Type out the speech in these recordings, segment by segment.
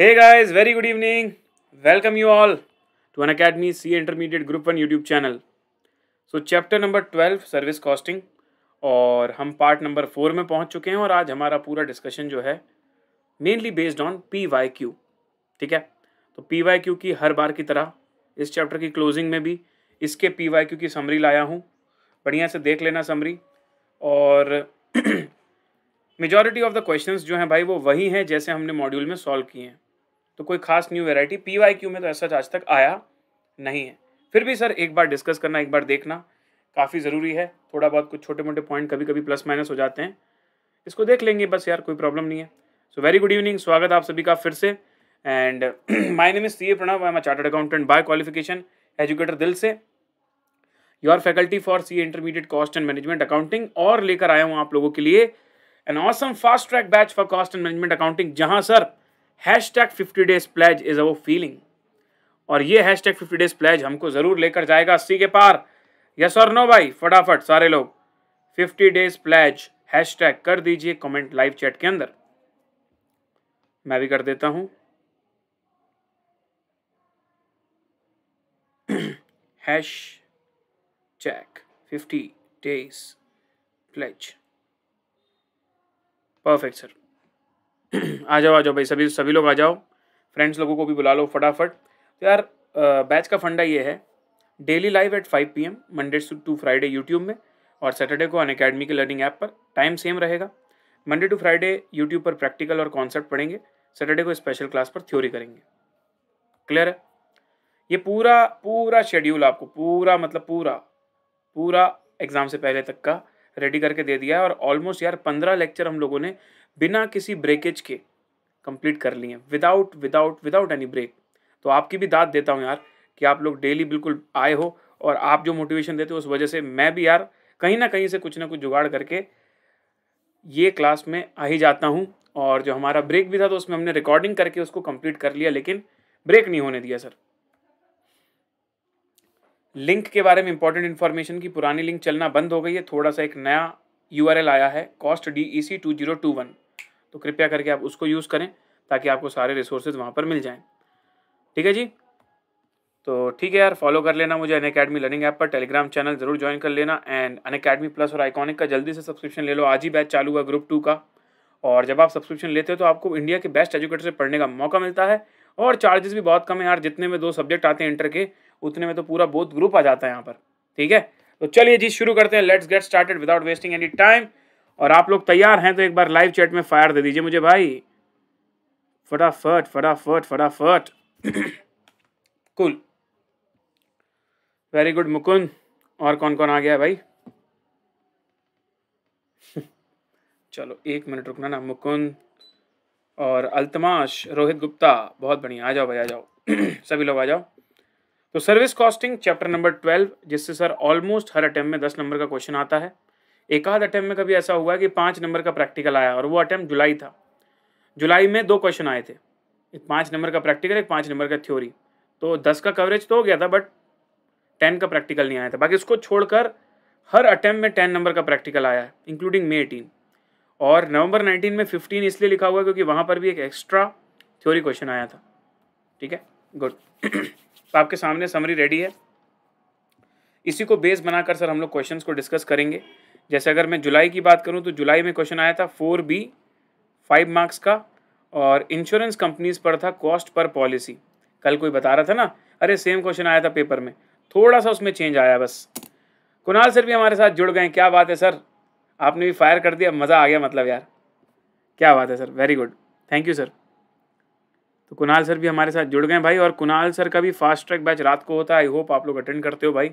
Hey guys, very good evening. Welcome you all to an Academy C Intermediate Group 1 YouTube channel. So chapter number 12 service costing और हम part number four में पहुंच चुके हैं और आज हमारा पूरा डिस्कशन जो है mainly based on P Y Q ठीक है तो पी वाई क्यू की हर बार की तरह इस चैप्टर की क्लोजिंग में भी इसके पी वाई क्यू की समरी लाया हूँ बढ़िया से देख लेना समरी और मेजॉरिटी ऑफ द क्वेश्चंस जो हैं भाई वो वही हैं जैसे हमने मॉड्यूल में सॉल्व किए हैं तो कोई खास new variety P Y Q में तो ऐसा आज तक आया नहीं है फिर भी सर एक बार डिस्कस करना एक बार देखना काफ़ी ज़रूरी है थोड़ा बहुत कुछ छोटे मोटे पॉइंट कभी कभी प्लस माइनस हो जाते हैं इसको देख लेंगे बस यार कोई प्रॉब्लम नहीं है सो वेरी गुड इवनिंग स्वागत आप सभी का फिर से and my name is C A Pranav I am chartered accountant by qualification educator दिल से your faculty for C intermediate cost and management accounting और लेकर आया हूँ आप लोगों के लिए an awesome fast track batch for cost and management accounting जहाँ sir hashtag fifty days pledge is our feeling और ये hashtag fifty days pledge हमको ज़रूर लेकर जाएगा अस्सी के पार यस और नो भाई फटाफट सारे लोग fifty days pledge hashtag कर दीजिए कमेंट लाइव चैट के अंदर मैं भी कर देता हूं hashtag fifty days pledge perfect sir आ जाओ आ जाओ भाई सभी सभी लोग आ जाओ फ्रेंड्स लोगों को भी बुला लो फटाफट तो यार बैच का फंडा ये है daily live at five P M Monday to Friday YouTube में और सैटरडे को अन अकेडमी के लर्निंग ऐप पर टाइम सेम रहेगा मंडे टू फ्राइडे यूट्यूब पर प्रैक्टिकल और कॉन्सेप्ट पढ़ेंगे सैटरडे को स्पेशल क्लास पर थ्योरी करेंगे क्लियर है ये पूरा पूरा शेड्यूल आपको पूरा मतलब पूरा पूरा एग्ज़ाम से पहले तक का रेडी करके दे दिया है और ऑलमोस्ट यार पंद्रह लेक्चर हम लोगों ने बिना किसी ब्रेकेज के कंप्लीट कर लिए without without without any break तो आपकी भी दाद देता हूँ यार कि आप लोग डेली बिल्कुल आए हो और आप जो मोटिवेशन देते हो उस वजह से मैं भी यार कहीं ना कहीं से कुछ ना कुछ जुगाड़ करके ये क्लास में आ ही जाता हूँ और जो हमारा ब्रेक भी था तो उसमें हमने रिकॉर्डिंग करके उसको कंप्लीट कर लिया लेकिन ब्रेक नहीं होने दिया सर लिंक के बारे में इंपॉर्टेंट इन्फॉर्मेशन की पुरानी लिंक चलना बंद हो गई है थोड़ा सा एक नया यू आया है cost D E C two zero two one तो कृपया करके आप उसको यूज़ करें ताकि आपको सारे रिसोर्सेज वहाँ पर मिल जाएँ ठीक है जी तो ठीक है यार फॉलो कर लेना मुझे अन अकेडमी लर्निंग ऐप पर टेलीग्राम चैनल ज़रूर ज्वाइन कर लेना एंड अन अकेडमी प्लस और आइकॉनिक का जल्दी से सब्सक्रिप्शन ले लो आज ही बैच चालू हुआ ग्रुप टू का और जब आप सब्सक्रिप्शन लेते हो तो आपको इंडिया के बेस्ट एजुकेटर से पढ़ने का मौका मिलता है और चार्जेस भी बहुत कम है यार जितने में दो सब्जेक्ट आते हैं इंटर के उतने में तो पूरा बहुत ग्रुप आ जाता है यहाँ पर ठीक है तो चलिए जी शुरू करते हैं let's get started without wasting any time और आप लोग तैयार हैं तो एक बार लाइव चैट में फायर दे दीजिए मुझे भाई फटाफट फटाफट फटाफट कुल वेरी गुड मुकुंद और कौन कौन आ गया है भाई चलो एक मिनट रुकना ना मुकुंद और अल्तमाश रोहित गुप्ता बहुत बढ़िया आ जाओ भाई आ जाओ सभी लोग आ जाओ तो service costing chapter number twelve जिससे सर ऑलमोस्ट हर अटैम्प में दस नंबर का क्वेश्चन आता है एक आध अटैम्प में कभी ऐसा हुआ कि पाँच नंबर का प्रैक्टिकल आया और वो अटैम्प्ट जुलाई था जुलाई में दो क्वेश्चन आए थे एक पाँच नंबर का प्रैक्टिकल एक पाँच नंबर का थ्योरी तो दस का कवरेज तो हो गया था बट टेन का प्रैक्टिकल नहीं आया था बाकी उसको छोड़कर हर अटैम्प्ट में टेन नंबर का प्रैक्टिकल आया है इंक्लूडिंग मे एटीन और नवंबर नाइनटीन में फिफ्टीन इसलिए लिखा हुआ है क्योंकि वहाँ पर भी एक एक्स्ट्रा थ्योरी क्वेश्चन आया था ठीक है गुड तो आपके सामने समरी रेडी है इसी को बेस बनाकर सर हम लोग क्वेश्चंस को डिस्कस करेंगे जैसे अगर मैं जुलाई की बात करूँ तो जुलाई में क्वेश्चन आया था फोर बी फाइव मार्क्स का और इंश्योरेंस कंपनीज पर था कॉस्ट पर पॉलिसी कल कोई बता रहा था ना अरे सेम क्वेश्चन आया था पेपर में थोड़ा सा उसमें चेंज आया बस कुणाल सर भी हमारे साथ जुड़ गए क्या बात है सर आपने भी फायर कर दिया मज़ा आ गया मतलब यार क्या बात है sir very good thank you sir तो कुणाल सर भी हमारे साथ जुड़ गए भाई और कुणाल सर का भी फास्ट ट्रैक बैच रात को होता है आई होप आप लोग अटेंड करते हो भाई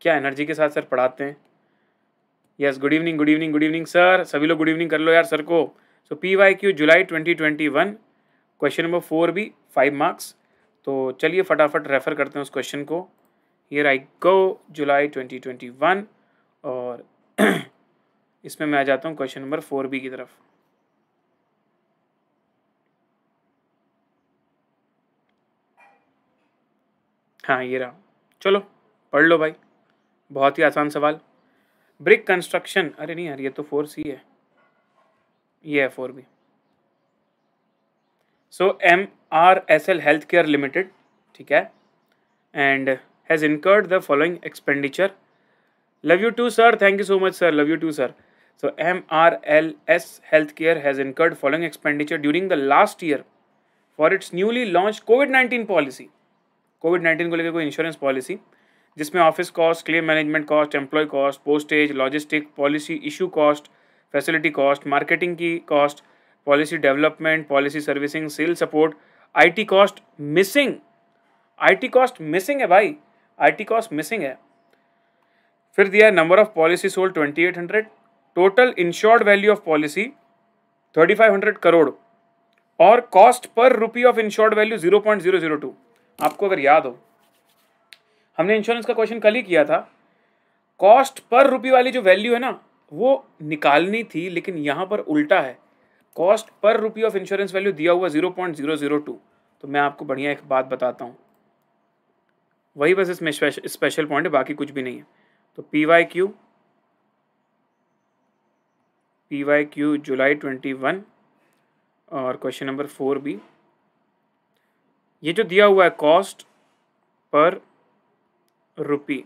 क्या एनर्जी के साथ सर पढ़ाते हैं yes good evening good evening good evening sir सभी लोग गुड इवनिंग कर लो यार सर को so P Y Q July twenty twenty one question number four भी फाइव मार्क्स तो चलिए फटाफट रेफर करते हैं उस क्वेश्चन को here I go July twenty twenty one और इसमें मैं आ जाता हूँ क्वेश्चन नंबर फोर बी की तरफ हाँ ये रहा चलो पढ़ लो भाई बहुत ही आसान सवाल ब्रिक कंस्ट्रक्शन अरे नहीं यार ये तो फोर सी है ये है four B so M R S L health care limited ठीक है and has incurred the following expenditure love you too sir thank you so much sir love you too sir so M R L S health care has incurred following expenditure during the last year for its newly launch COVID nineteen policy COVID nineteen को लेकर कोई insurance policy जिसमें office cost claim management cost employ cost postage logistic policy issue cost facility cost marketing की cost policy development policy servicing sale support IT cost missing IT cost missing है भाई IT cost missing है फिर दिया है number of policy sold twenty eight hundred total insured value of policy thirty five hundred crore और cost पर rupee of insured value zero point zero zero two आपको अगर याद हो हमने इंश्योरेंस का क्वेश्चन कल ही किया था कॉस्ट पर रुपी वाली जो वैल्यू है ना वो निकालनी थी लेकिन यहाँ पर उल्टा है कॉस्ट पर रुपी ऑफ इंश्योरेंस वैल्यू दिया हुआ zero point zero zero two तो मैं आपको बढ़िया एक बात बताता हूँ वही बस इसमें स्पेशल पॉइंट है बाकी कुछ भी नहीं है तो P Y Q P Y Q July twenty one और क्वेश्चन नंबर फोर भी ये जो दिया हुआ है कॉस्ट पर रुपी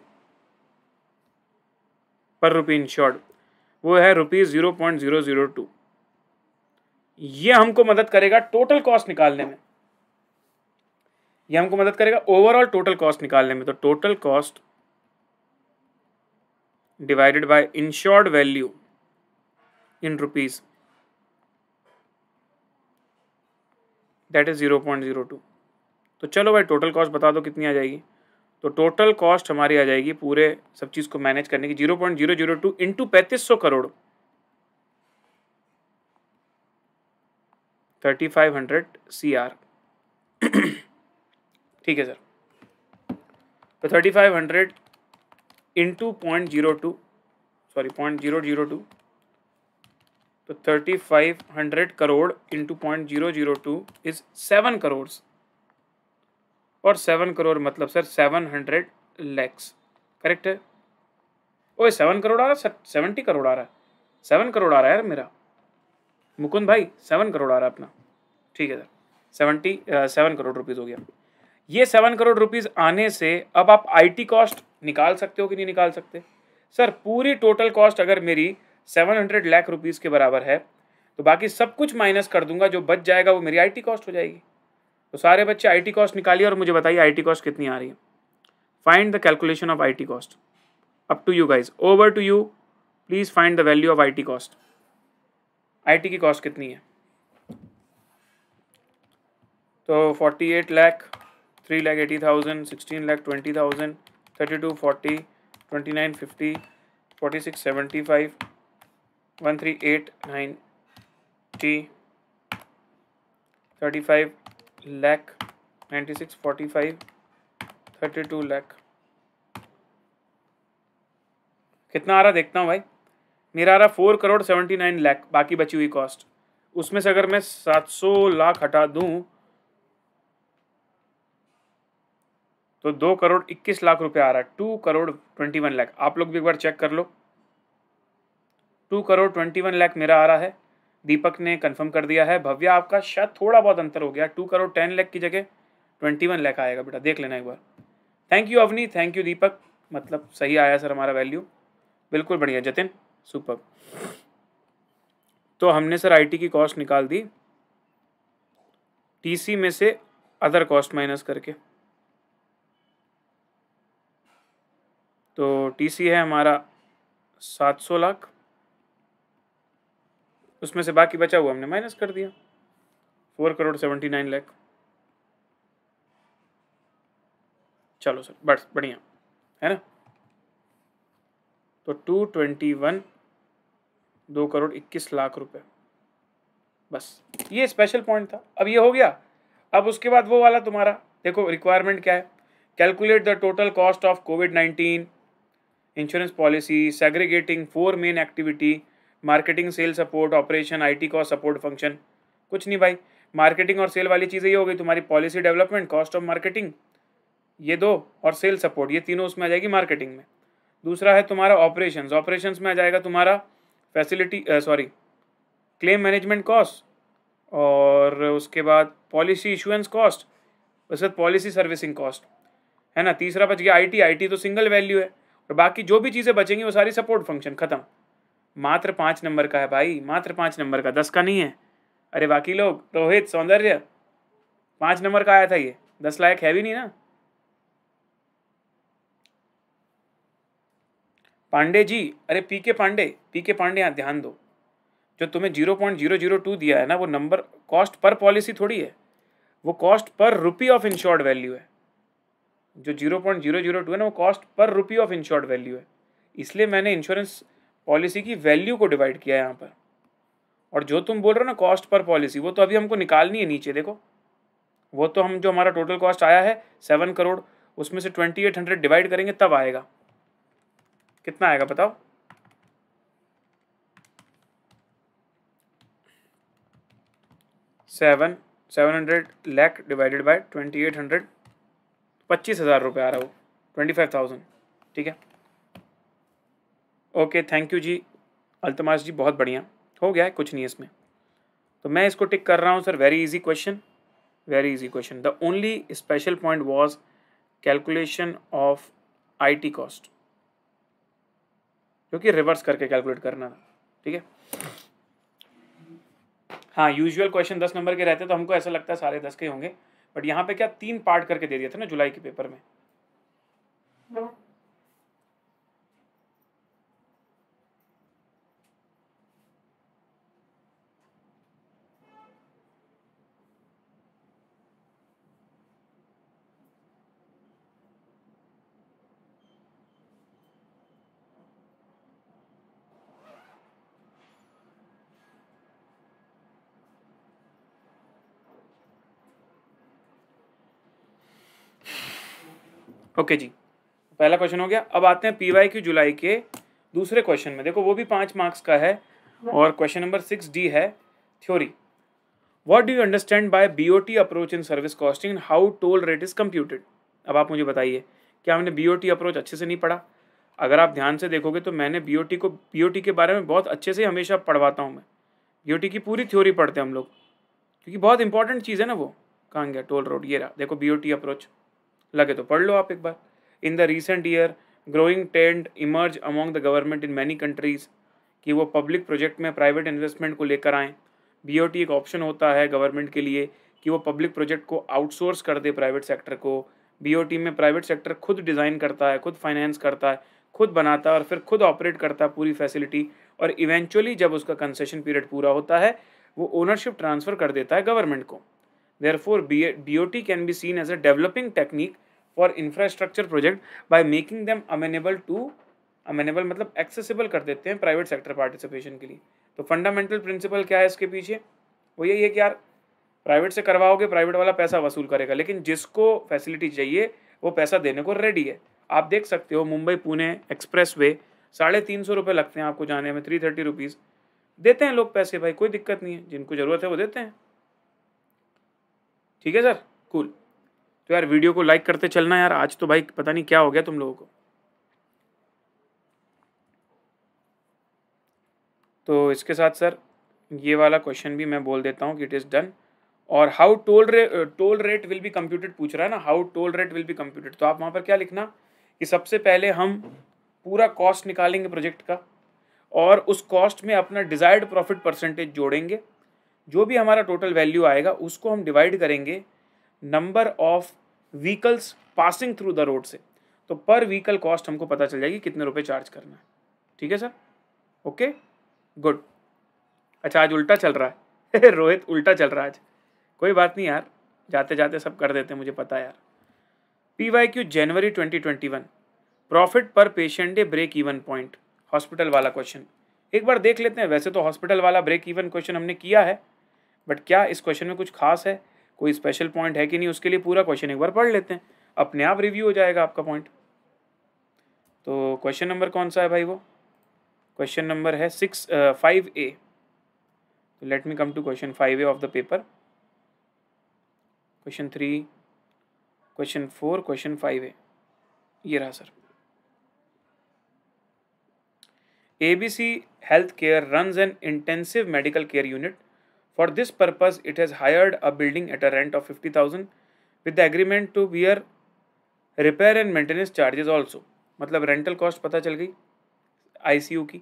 पर रुपी इन शॉर्ट वो है rupees zero point zero zero two ये हमको मदद करेगा टोटल कॉस्ट निकालने में ये हमको मदद करेगा ओवरऑल टोटल कॉस्ट निकालने में तो total cost divided by insured value in rupees that is zero point zero two तो चलो भाई टोटल कॉस्ट बता दो कितनी आ जाएगी तो टोटल कॉस्ट हमारी आ जाएगी पूरे सब चीज़ को मैनेज करने की zero point zero zero two into पैंतीस सौ crore thirty five hundred C R ठीक है सर तो thirty five hundred into point zero two sorry point zero zero two तो thirty five hundred crore into point zero zero two is seven crore और seven crore मतलब sir seven hundred lakhs correct है ओए seven crore आ रहा है सेवेंटी करोड़ आ रहा है सेवन करोड़ आ रहा है यार मेरा मुकुंद भाई सेवन करोड़ आ रहा है अपना ठीक है sir seventy seven crore rupees हो गया ये सेवन करोड़ रुपीज़ आने से अब आप आईटी कॉस्ट निकाल सकते हो कि नहीं निकाल सकते सर पूरी टोटल कॉस्ट अगर मेरी सेवन हंड्रेड लैख रुपीज़ के बराबर है तो बाकी सब कुछ माइनस कर दूंगा जो बच जाएगा वो मेरी आईटी कॉस्ट हो जाएगी तो सारे बच्चे आईटी कॉस्ट निकालिए और मुझे बताइए आईटी कॉस्ट कितनी आ रही है find the calculation of IT cost up to you guys over to you please find the value of IT cost IT की कॉस्ट कितनी है तो forty eight lakh three lakh eighty thousand sixteen lakh twenty thousand thirty two forty twenty nine fifty forty six seventy five one three eight nine टी thirty five ninety six forty five thirty two lakh कितना आ रहा देखता हूँ भाई मेरा आ रहा four crore seventy nine lakh बाकी बची हुई कॉस्ट उसमें से अगर मैं सात सौ लाख हटा दूँ तो दो करोड़ इक्कीस लाख रुपए आ रहा है two crore twenty one lakh आप लोग भी एक बार चेक कर लो two crore twenty one lakh मेरा आ रहा है दीपक ने कंफर्म कर दिया है भव्या आपका शायद थोड़ा बहुत अंतर हो गया टू करोड़ टेन लैख की जगह ट्वेंटी वन लैख आएगा बेटा देख लेना एक बार thank you Avni thank you Deepak मतलब सही आया सर हमारा वैल्यू बिल्कुल बढ़िया जतिन सुपर तो हमने सर आईटी की कॉस्ट निकाल दी टीसी में से अदर कॉस्ट माइनस करके तो टीसी है हमारा सात सौ लाख उसमें से बाकी बचा हुआ हमने माइनस कर दिया four crore seventy nine lakh चलो सर बस बढ़िया है ना तो टू ट्वेंटी वन दो करोड़ इक्कीस लाख रुपए बस ये स्पेशल पॉइंट था अब ये हो गया अब उसके बाद वो वाला तुम्हारा देखो रिक्वायरमेंट क्या है calculate the total cost of COVID nineteen insurance policy segregating four main activity marketing sale support operation IT cost support function कुछ नहीं भाई मार्केटिंग और सेल वाली चीज़ें ये हो गई तुम्हारी policy development cost of marketing ये दो और सेल सपोर्ट ये तीनों उसमें आ जाएगी मार्केटिंग में दूसरा है तुम्हारा ऑपरेशन ऑपरेशन में आ जाएगा तुम्हारा facility sorry claim management cost और उसके बाद पॉलिसी इशुएंस कॉस्ट उसके बाद पॉलिसी सर्विसिंग कॉस्ट है ना तीसरा बच गया आईटी आईटी तो सिंगल वैल्यू है और बाकी जो भी चीज़ें बचेंगी वो सारी सपोर्ट फंक्शन खत्म मात्र पाँच नंबर का है भाई मात्र पाँच नंबर का दस का नहीं है अरे बाकी लोग रोहित सौंदर्य पाँच नंबर का आया था ये दस लायक है भी नहीं ना पांडे जी अरे पी के पांडे पी के पांडे यहाँ ध्यान दो जो तुम्हें zero point zero zero two दिया है ना वो नंबर कॉस्ट पर पॉलिसी थोड़ी है वो कॉस्ट पर रुपी ऑफ इंश्योर्ड वैल्यू है जो zero point zero zero two है ना वो कॉस्ट पर रुपी ऑफ इंश्योर्ड वैल्यू है इसलिए मैंने इंश्योरेंस पॉलिसी की वैल्यू को डिवाइड किया है यहाँ पर और जो तुम बोल रहे हो ना कॉस्ट पर पॉलिसी वो तो अभी हमको निकालनी है नीचे देखो वो तो हम जो हमारा टोटल कॉस्ट आया है सेवन करोड़ उसमें से ट्वेंटी एट हंड्रेड डिवाइड करेंगे तब आएगा कितना आएगा बताओ seven seven hundred lakh divided by twenty eight hundred पच्चीस हज़ार रुपये आ रहा है वो ट्वेंटी फाइव थाउजेंड ठीक है ओके थैंक यू जी अल्तमाश जी बहुत बढ़िया हो गया है कुछ नहीं इसमें तो मैं इसको टिक कर रहा हूँ sir very easy question very easy question the only special point was calculation of IT cost क्योंकि रिवर्स करके कैलकुलेट करना था ठीक है हाँ यूजुअल क्वेश्चन दस नंबर के रहते तो हमको ऐसा लगता है सारे दस के होंगे बट यहाँ पे क्या तीन पार्ट करके दे दिया था ना जुलाई के पेपर में ओके जी पहला क्वेश्चन हो गया अब आते हैं पी वाई क्यू जुलाई के दूसरे क्वेश्चन में देखो वो भी पाँच मार्क्स का है और क्वेश्चन नंबर सिक्स डी है theory what do you understand by B O T approach in service costing and how toll rate is computed अब आप मुझे बताइए क्या हमने बी ओ टी अप्रोच अच्छे से नहीं पढ़ा अगर आप ध्यान से देखोगे तो मैंने बी ओ टी को बी ओ टी के बारे में बहुत अच्छे से हमेशा पढ़वाता हूँ मैं बी ओ टी की पूरी थ्योरी पढ़ते हैं हम लोग क्योंकि बहुत इंपॉर्टेंट चीज़ है ना वो कहाँ गया टोल रोड ये रहा देखो बी ओ टी अप्रोच लगे तो पढ़ लो आप एक बार in the recent year growing trend emerge among the government in many countries कि वो पब्लिक प्रोजेक्ट में प्राइवेट इन्वेस्टमेंट को लेकर आएँ बी एक ऑप्शन होता है गवर्नमेंट के लिए कि वो पब्लिक प्रोजेक्ट को आउटसोर्स कर दे प्राइवेट सेक्टर को बी में प्राइवेट सेक्टर खुद डिज़ाइन करता है खुद फाइनेंस करता है खुद बनाता है और फिर खुद ऑपरेट करता है पूरी फैसिलिटी और इवेंचुअली जब उसका कंसेशन पीरियड पूरा होता है वो ओनरशिप ट्रांसफ़र कर देता है गवर्नमेंट को Therefore, BOT can be seen as a developing technique for infrastructure project by making them amenable to अमेनेबल मतलब एक्सेसिबल कर देते हैं प्राइवेट सेक्टर पार्टिसिपेशन के लिए तो फंडामेंटल प्रिंसिपल क्या है इसके पीछे वो यही है कि यार प्राइवेट से करवाओगे प्राइवेट वाला पैसा वसूल करेगा लेकिन जिसको फैसिलिटी चाहिए वो पैसा देने को रेडी है आप देख सकते हो मुंबई पुणे एक्सप्रेस वे साढ़े तीन सौ रुपये लगते हैं आपको जाने में थ्री थर्टी रुपीज़ देते हैं लोग पैसे भाई कोई दिक्कत नहीं है जिनको ज़रूरत है वो देते हैं ठीक है सर कूल तो यार वीडियो को लाइक करते चलना यार आज तो भाई पता नहीं क्या हो गया तुम लोगों को तो इसके साथ सर ये वाला क्वेश्चन भी मैं बोल देता हूँ कि इट इज़ डन और हाउ टोल रे toll rate will be computed पूछ रहा है ना how toll rate will be computed तो आप वहाँ पर क्या लिखना कि सबसे पहले हम पूरा कॉस्ट निकालेंगे प्रोजेक्ट का और उस कॉस्ट में अपना डिज़ायर्ड प्रॉफिट परसेंटेज जोड़ेंगे जो भी हमारा टोटल वैल्यू आएगा उसको हम डिवाइड करेंगे number of vehicles passing through the road से तो पर व्हीकल कॉस्ट हमको पता चल जाएगी कितने रुपए चार्ज करना है ठीक है सर ओके गुड अच्छा आज उल्टा चल रहा है रोहित उल्टा चल रहा है आज कोई बात नहीं यार जाते जाते सब कर देते हैं मुझे पता है यार P Y Q January twenty twenty one profit पर patient day break even point hospital वाला क्वेश्चन एक बार देख लेते हैं वैसे तो हॉस्पिटल वाला ब्रेक इवन क्वेश्चन हमने किया है बट क्या इस क्वेश्चन में कुछ खास है कोई स्पेशल पॉइंट है कि नहीं उसके लिए पूरा क्वेश्चन एक बार पढ़ लेते हैं अपने आप रिव्यू हो जाएगा आपका पॉइंट तो क्वेश्चन नंबर कौन सा है भाई वो क्वेश्चन नंबर है सिक्स फाइव ए तो let me come to question five A of the paper question three question four question five A ये रहा sir A B C health care runs an intensive medical care unit For this purpose, it has hired a building at a rent of thousand with the agreement to bear repair and maintenance charges also. मतलब rental cost पता चल गई C U की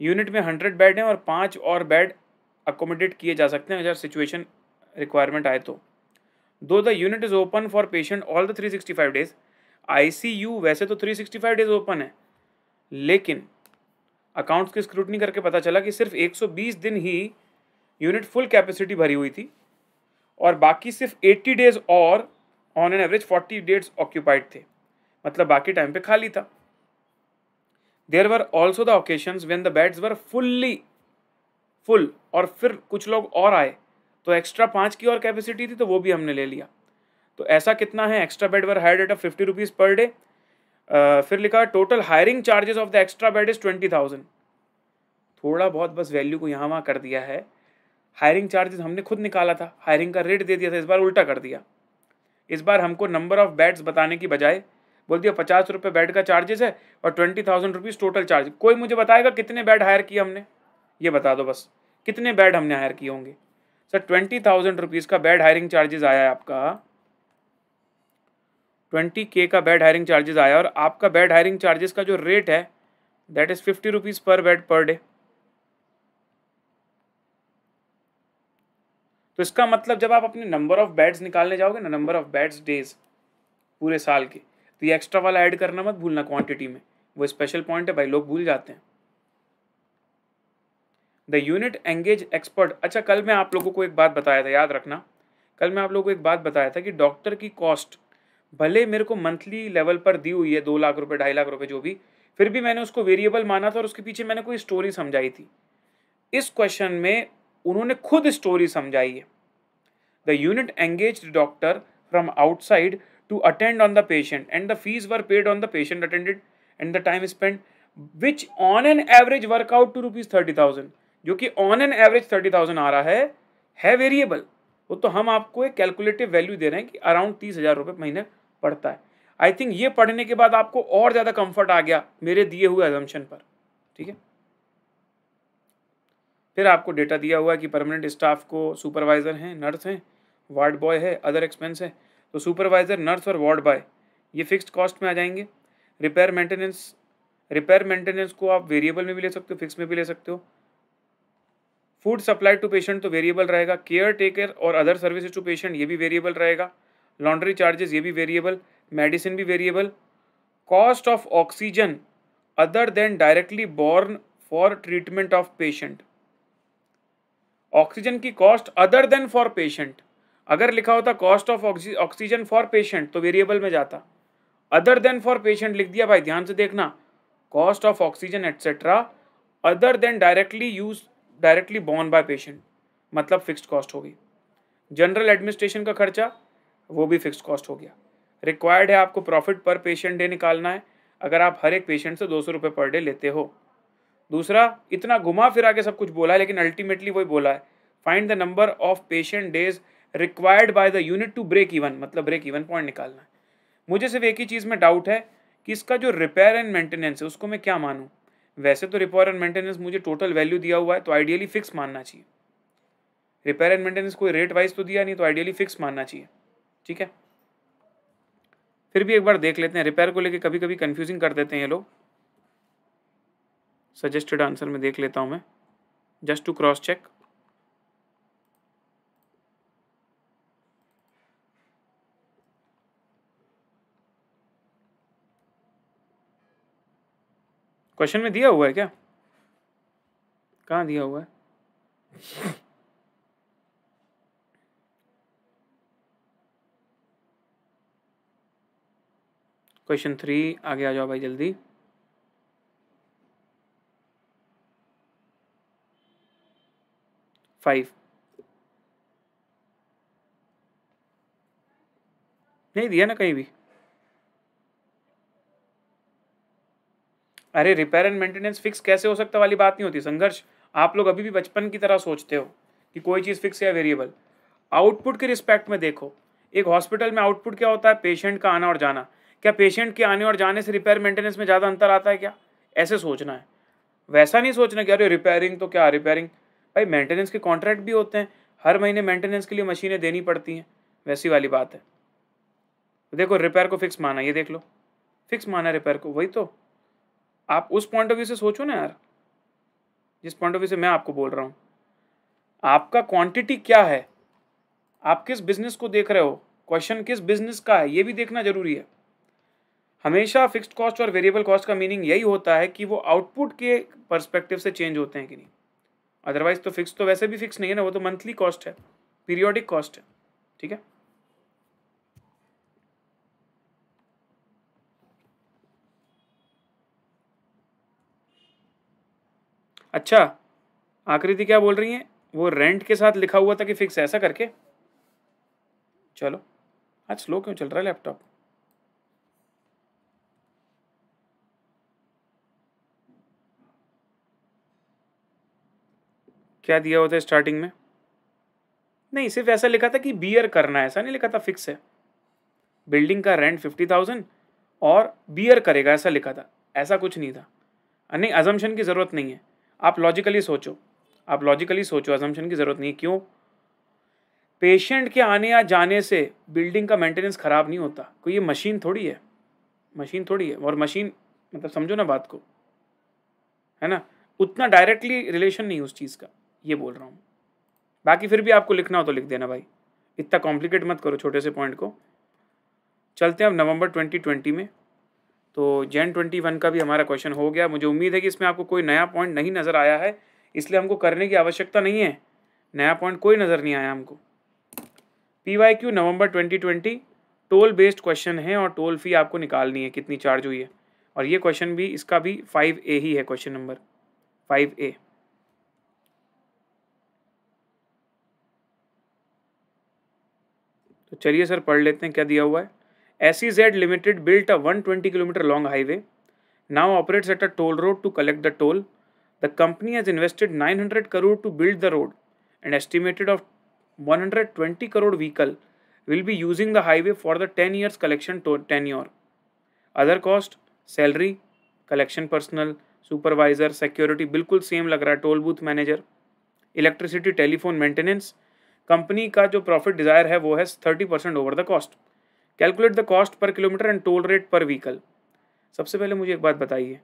unit में hundred bed हैं और पाँच और बेड अकोमोडेट किए जा सकते हैं अगर सिचुएशन रिक्वायरमेंट आए तो दो the unit is open for patient all the three sixty five days I C U वैसे तो three sixty five days open है लेकिन अकाउंट्स की स्क्रूटनी करके पता चला कि सिर्फ एक सौ बीस दिन ही यूनिट फुल कैपेसिटी भरी हुई थी और बाकी सिर्फ 80 डेज और on an average 40 days occupied थे मतलब बाकी टाइम पे खाली था there were also the occasions when the beds were fully full और फिर कुछ लोग और आए तो एक्स्ट्रा पाँच की और कैपेसिटी थी तो वो भी हमने ले लिया तो ऐसा कितना है extra bed were hire rate of fifty rupees per day फिर लिखा total hiring charges of the extra bed is twenty thousand थोड़ा बहुत बस वैल्यू को यहाँ वहाँ कर दिया है हायरिंग चार्जेस हमने खुद निकाला था हायरिंग का रेट दे दिया था इस बार उल्टा कर दिया इस बार हमको नंबर ऑफ बैड्स बताने की बजाय बोल दिया पचास रुपये बेड का चार्जेस है और twenty thousand rupees total charge कोई मुझे बताएगा कितने बैड हायर किए हमने ये बता दो बस कितने बैड हमने हायर किए होंगे सर ट्वेंटी थाउजेंड रुपीज़ का बैड हायरिंग चार्जेस आया है आपका ट्वेंटी के का बैड हायरिंग चार्जेस आया और आपका बैड हायरिंग चार्जेस का जो रेट है that is fifty rupees per bed per day तो इसका मतलब जब आप अपने नंबर ऑफ बेड्स निकालने जाओगे ना नंबर ऑफ बेड्स डेज पूरे साल के तो ये एक्स्ट्रा वाला ऐड करना मत भूलना क्वांटिटी में वो स्पेशल पॉइंट है भाई लोग भूल जाते हैं द यूनिट एंगेज एक्सपर्ट अच्छा कल मैं आप लोगों को एक बात बताया था याद रखना कल मैं आप लोगों को एक बात बताया था कि डॉक्टर की कॉस्ट भले मेरे को मंथली लेवल पर दी हुई है दो लाख रुपए ढाई लाख रुपए जो भी फिर भी मैंने उसको वेरिएबल माना था और उसके पीछे मैंने कोई स्टोरी समझाई थी इस क्वेश्चन में उन्होंने खुद स्टोरी समझाई है the unit engage doctor from outside to attend on the patient and the fees were paid on the patient attended and the time spend which on an average workout to rupees thirty thousand जो कि on an average thirty thousand आ रहा है है variable वो तो हम आपको एक कैलकुलेटिव वैल्यू दे रहे हैं कि अराउंड तीस हज़ार रुपये महीने पड़ता है आई थिंक ये पढ़ने के बाद आपको और ज़्यादा कंफर्ट आ गया मेरे दिए हुए एजम्पन पर ठीक है फिर आपको डेटा दिया हुआ है कि परमानेंट स्टाफ को सुपरवाइज़र हैं नर्स हैं वार्ड बॉय है अदर एक्सपेंस है तो सुपरवाइज़र नर्स और वार्ड बॉय ये फिक्स्ड कॉस्ट में आ जाएंगे रिपेयर मेंटेनेंस रिपेयर मेंटेनेंस को आप वेरिएबल में भी ले सकते हो फिक्स में भी ले सकते हो फूड सप्लाई टू पेशेंट तो वेरिएबल रहेगा केयर टेकर और अदर सर्विसेज टू पेशेंट ये भी वेरिएबल रहेगा लॉन्ड्री चार्जेस ये भी वेरिएबल मेडिसिन भी variable cost of oxygen other than directly borne for treatment of patient oxygen की cost other than for patient अगर लिखा होता cost of oxygen for patient तो वेरिएबल में जाता अदर देन फॉर पेशेंट लिख दिया भाई ध्यान से देखना cost of oxygen etcetera other than directly use directly borne by patient मतलब फिक्स्ड कॉस्ट होगी जनरल एडमिनिस्ट्रेशन का खर्चा वो भी फिक्स्ड कॉस्ट हो गया रिक्वायर्ड है आपको प्रॉफिट पर पेशेंट डे निकालना है अगर आप हर एक पेशेंट से दो सौ रुपये पर डे लेते हो दूसरा इतना घुमा फिरा के सब कुछ बोला है लेकिन अल्टीमेटली वही बोला है find the number of patient days required by the unit to break even मतलब ब्रेक इवन पॉइंट निकालना है मुझे सिर्फ एक ही चीज़ में डाउट है कि इसका जो रिपेयर एंड मेंटेनेंस है उसको मैं क्या मानूँ वैसे तो रिपेयर एंड मेंटेनेंस मुझे टोटल वैल्यू दिया हुआ है तो आइडियली फिक्स मानना चाहिए रिपेयर एंड मेंटेनेंस कोई रेट वाइज तो दिया नहीं तो आइडियली फिक्स मानना चाहिए ठीक है फिर भी एक बार देख लेते हैं रिपेयर को लेके कभी कभी कन्फ्यूजिंग कर देते हैं ये लोग सजेस्टेड आंसर में देख लेता हूँ मैं just to cross check question में दिया हुआ है क्या कहाँ दिया हुआ है क्वेश्चन थ्री आगे आ जाओ भाई जल्दी फाइव नहीं दिया ना कहीं भी अरे रिपेयर एंड मेंटेनेंस फिक्स कैसे हो सकता वाली बात नहीं होती संघर्ष आप लोग अभी भी बचपन की तरह सोचते हो कि कोई चीज़ फिक्स या वेरिएबल आउटपुट के रिस्पेक्ट में देखो एक हॉस्पिटल में आउटपुट क्या होता है पेशेंट का आना और जाना क्या पेशेंट के आने और जाने से रिपेयर मेंटेनेंस में ज़्यादा अंतर आता है क्या ऐसे सोचना है वैसा नहीं सोचना कि अरे रिपेयरिंग तो क्या रिपेयरिंग भाई मेंटेनेंस के कॉन्ट्रैक्ट भी होते हैं हर महीने मेंटेनेंस के लिए मशीनें देनी पड़ती हैं वैसी वाली बात है देखो रिपेयर को फिक्स माना ये देख लो फिक्स माना रिपेयर को वही तो आप उस पॉइंट ऑफ व्यू से सोचो ना यार जिस पॉइंट ऑफ व्यू से मैं आपको बोल रहा हूँ आपका क्वांटिटी क्या है आप किस बिजनेस को देख रहे हो क्वेश्चन किस बिजनेस का है ये भी देखना जरूरी है हमेशा फिक्स्ड कॉस्ट और वेरिएबल कॉस्ट का मीनिंग यही होता है कि वो आउटपुट के परस्पेक्टिव से चेंज होते हैं कि नहीं अदरवाइज तो फिक्स तो वैसे भी फिक्स नहीं है ना वो तो मंथली कॉस्ट है पीरियोडिक कॉस्ट है ठीक है अच्छा आकृति क्या बोल रही है वो रेंट के साथ लिखा हुआ था कि फिक्स ऐसा करके चलो आज स्लो क्यों चल रहा है लैपटॉप क्या दिया होता है स्टार्टिंग में नहीं सिर्फ ऐसा लिखा था कि बियर करना है ऐसा नहीं लिखा था फिक्स है बिल्डिंग का रेंट फिफ्टी थाउजेंड और बियर करेगा ऐसा लिखा था ऐसा कुछ नहीं था नहीं अजम्पन की ज़रूरत नहीं है आप लॉजिकली सोचो आप लॉजिकली सोचो अजम्पन की ज़रूरत नहीं है क्यों पेशेंट के आने या जाने से बिल्डिंग का मेंटेनेंस ख़राब नहीं होता कोई ये मशीन थोड़ी है मशीन थोड़ी है और मशीन मतलब समझो ना बात को है ना उतना डायरेक्टली रिलेशन नहीं उस चीज़ का ये बोल रहा हूँ बाकी फिर भी आपको लिखना हो तो लिख देना भाई इतना कॉम्प्लिकेट मत करो छोटे से पॉइंट को चलते हैं अब नवंबर 2020 में तो जैन 21 का भी हमारा क्वेश्चन हो गया मुझे उम्मीद है कि इसमें आपको कोई नया पॉइंट नहीं नज़र आया है इसलिए हमको करने की आवश्यकता नहीं है नया पॉइंट कोई नज़र नहीं आया हमको P Y Q November twenty twenty toll based question है और टोल फी आपको निकालनी है कितनी चार्ज हुई है और ये क्वेश्चन भी इसका भी फाइव ए ही है क्वेश्चन नंबर फाइव ए तो चलिए सर पढ़ लेते हैं क्या दिया हुआ है S Z limited built a one twenty kilometre long highway now operates at a toll road to collect the toll the company has invested nine hundred crore to build the road and estimated of one hundred twenty crore vehicle will be using the highway for the ten years collection to ten year other cost salary collection personal supervisor security बिल्कुल same लग रहा है toll booth manager electricity telephone maintenance company का जो profit desire है वो है thirty percent over the cost calculate the cost per kilometre and toll rate per vehicle सबसे पहले मुझे एक बात बताइए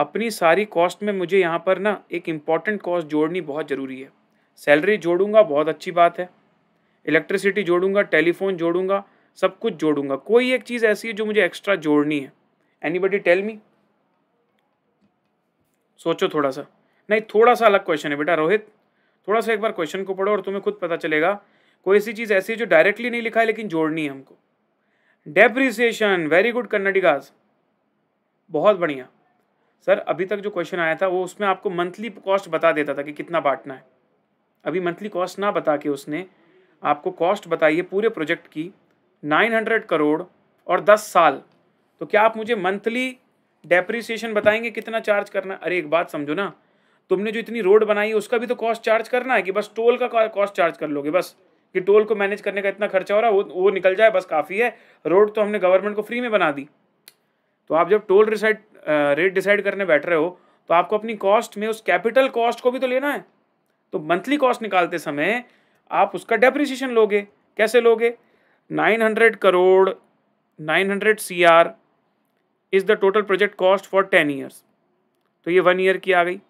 अपनी सारी कॉस्ट में मुझे यहाँ पर ना एक इम्पॉर्टेंट कॉस्ट जोड़नी बहुत ज़रूरी है सैलरी जोड़ूंगा बहुत अच्छी बात है इलेक्ट्रिसिटी जोड़ूंगा टेलीफोन जोड़ूंगा सब कुछ जोड़ूंगा कोई एक चीज़ ऐसी है जो मुझे एक्स्ट्रा जोड़नी है एनीबडी टेल मी सोचो थोड़ा सा नहीं थोड़ा सा अलग क्वेश्चन है बेटा रोहित थोड़ा सा एक बार क्वेश्चन को पढ़ो और तुम्हें खुद पता चलेगा कोई ऐसी चीज़ ऐसी है जो डायरेक्टली नहीं लिखा है लेकिन जोड़नी है हमको डेप्रिसिएशन वेरी गुड कन्नडिगाज बहुत बढ़िया सर अभी तक जो क्वेश्चन आया था वो उसमें आपको मंथली कॉस्ट बता देता था कि कितना बांटना है अभी मंथली कॉस्ट ना बता के उसने आपको कॉस्ट बताइए पूरे प्रोजेक्ट की 900 करोड़ और 10 साल तो क्या आप मुझे मंथली डेप्रिसिएशन बताएंगे कितना चार्ज करना अरे एक बात समझो ना तुमने जो इतनी रोड बनाई है उसका भी तो कॉस्ट चार्ज करना है कि बस टोल का कॉस्ट चार्ज कर लोगे बस कि टोल को मैनेज करने का इतना खर्चा हो रहा है वो वो निकल जाए बस काफ़ी है रोड तो हमने गवर्नमेंट को फ्री में बना दी तो आप जब टोल रिसाइड रेट डिसाइड करने बैठ रहे हो तो आपको अपनी कॉस्ट में उस कैपिटल कॉस्ट को भी तो लेना है तो मंथली कॉस्ट निकालते समय आप उसका डेप्रिसिएशन लोगे कैसे लोगे 900 crore 900 C R is the total project cost for ten years तो ये वन ईयर की आ गई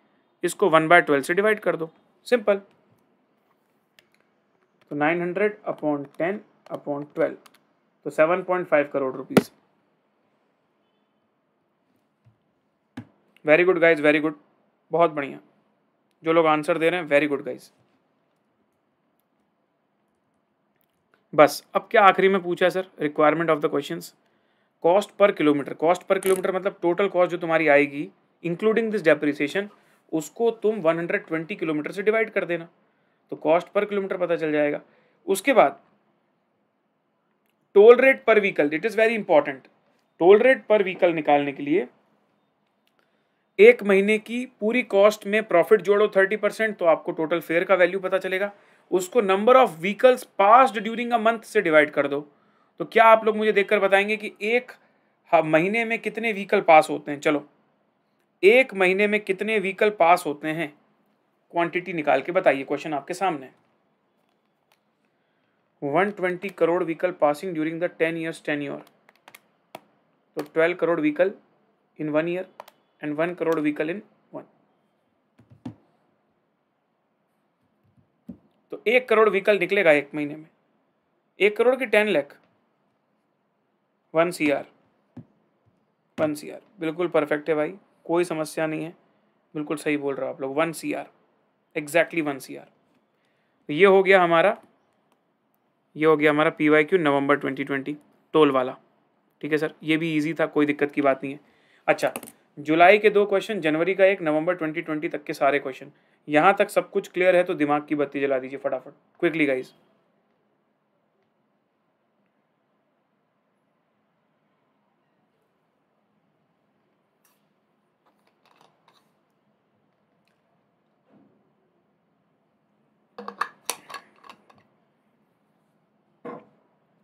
इसको वन बाय ट्वेल्व से डिवाइड कर दो सिंपल तो nine hundred upon ten upon twelve तो seven point five crore rupees very good guys very good बहुत बढ़िया जो लोग आंसर दे रहे हैं वेरी गुड गाइज बस अब क्या आखिरी में पूछा sir requirement of the questions cost per kilometre cost per kilometre मतलब टोटल कॉस्ट जो तुम्हारी आएगी इंक्लूडिंग दिस डेप्रिसिएशन उसको तुम 120 किलोमीटर से डिवाइड कर देना तो कॉस्ट पर किलोमीटर पता चल जाएगा उसके बाद toll rate per vehicle it is very important toll rate per vehicle निकालने के लिए एक महीने की पूरी कॉस्ट में प्रॉफिट जोड़ो थर्टी परसेंट तो आपको टोटल फेयर का वैल्यू पता चलेगा उसको number of vehicles pass during a month से डिवाइड कर दो तो क्या आप लोग मुझे देखकर बताएंगे कि एक महीने में कितने व्हीकल पास होते हैं चलो एक महीने में कितने व्हीकल पास होते हैं क्वांटिटी निकाल के बताइए क्वेश्चन आपके सामने 120 crore vehicle passing during the ten years ten year तो 12 crore vehicle in one year and one crore vehicle in one तो एक करोड़ व्हीकल निकलेगा एक महीने में एक करोड़ की ten lakh one C R one C R बिल्कुल परफेक्ट है भाई कोई समस्या नहीं है बिल्कुल सही बोल रहे हो आप लोग one C R exactly one C R तो ये हो गया हमारा ये हो गया हमारा P Y Q November twenty twenty toll वाला ठीक है सर ये भी ईजी था कोई दिक्कत की बात नहीं है अच्छा जुलाई के दो क्वेश्चन जनवरी का एक नवंबर 2020 तक के सारे क्वेश्चन यहाँ तक सब कुछ क्लियर है तो दिमाग की बत्ती जला दीजिए फटाफट क्विकली गाइज़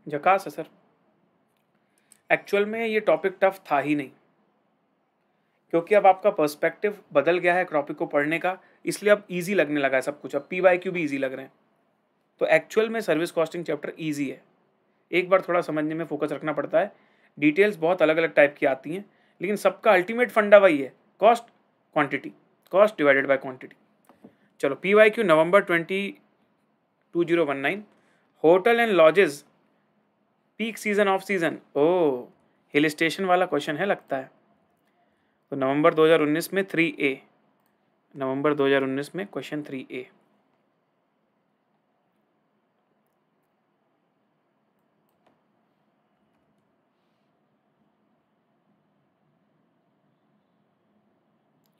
झकास है सर एक्चुअल में ये टॉपिक टफ था ही नहीं क्योंकि अब आपका पर्सपेक्टिव बदल गया है टॉपिक को पढ़ने का इसलिए अब ईजी लगने लगा है सब कुछ अब पी वाई क्यू भी ईजी लग रहे हैं तो एक्चुअल में सर्विस कॉस्टिंग चैप्टर ईजी है एक बार थोड़ा समझने में फोकस रखना पड़ता है डिटेल्स बहुत अलग अलग टाइप की आती हैं लेकिन सबका अल्टीमेट फंडा वही है cost quantity cost divided by quantity चलो P Y Q November twenty two zero one nine hotel and lodges peak season off season oh hill station वाला क्वेश्चन है लगता है तो नवंबर 2019 में थ्री ए नवंबर 2019 में क्वेश्चन थ्री ए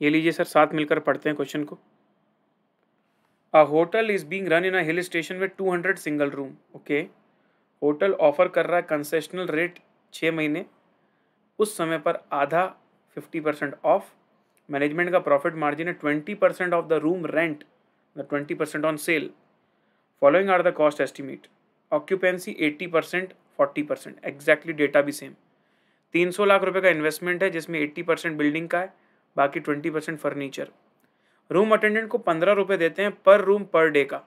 ये लीजिए सर साथ मिलकर पढ़ते हैं क्वेश्चन को a hotel is being run in a hill station with 200 single room okay okay. Hotel offer कर रहा है कंसेशनल रेट छः महीने उस समय पर आधा फिफ्टी परसेंट ऑफ मैनेजमेंट का प्रॉफिट मार्जिन है twenty percent of the room rent the twenty percent on sale following are the cost estimate occupancy eighty percent forty percent exactly data भी same तीन सौ लाख रुपये का इन्वेस्टमेंट है जिसमें eighty percent building का है बाकी twenty percent furniture room attendant को पंद्रह रुपये देते हैं पर रूम पर डे का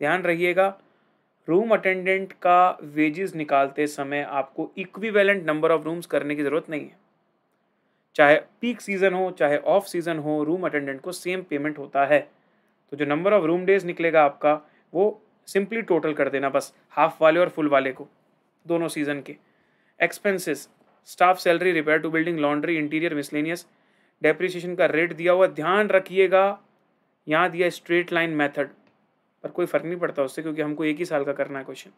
ध्यान रहिएगा रूम अटेंडेंट का वेजेस निकालते समय आपको इक्विवेलेंट नंबर ऑफ रूम्स करने की ज़रूरत नहीं है चाहे पीक सीज़न हो चाहे ऑफ सीज़न हो रूम अटेंडेंट को सेम पेमेंट होता है तो जो नंबर ऑफ रूम डेज निकलेगा आपका वो सिंपली टोटल कर देना बस हाफ वाले और फुल वाले को दोनों सीज़न के expenses staff salary repair to building laundry interior miscellaneous depreciation का रेट दिया हुआ ध्यान रखिएगा यहाँ दिया स्ट्रेट लाइन मेथड पर कोई फ़र्क नहीं पड़ता उससे क्योंकि हमको एक ही साल का करना है question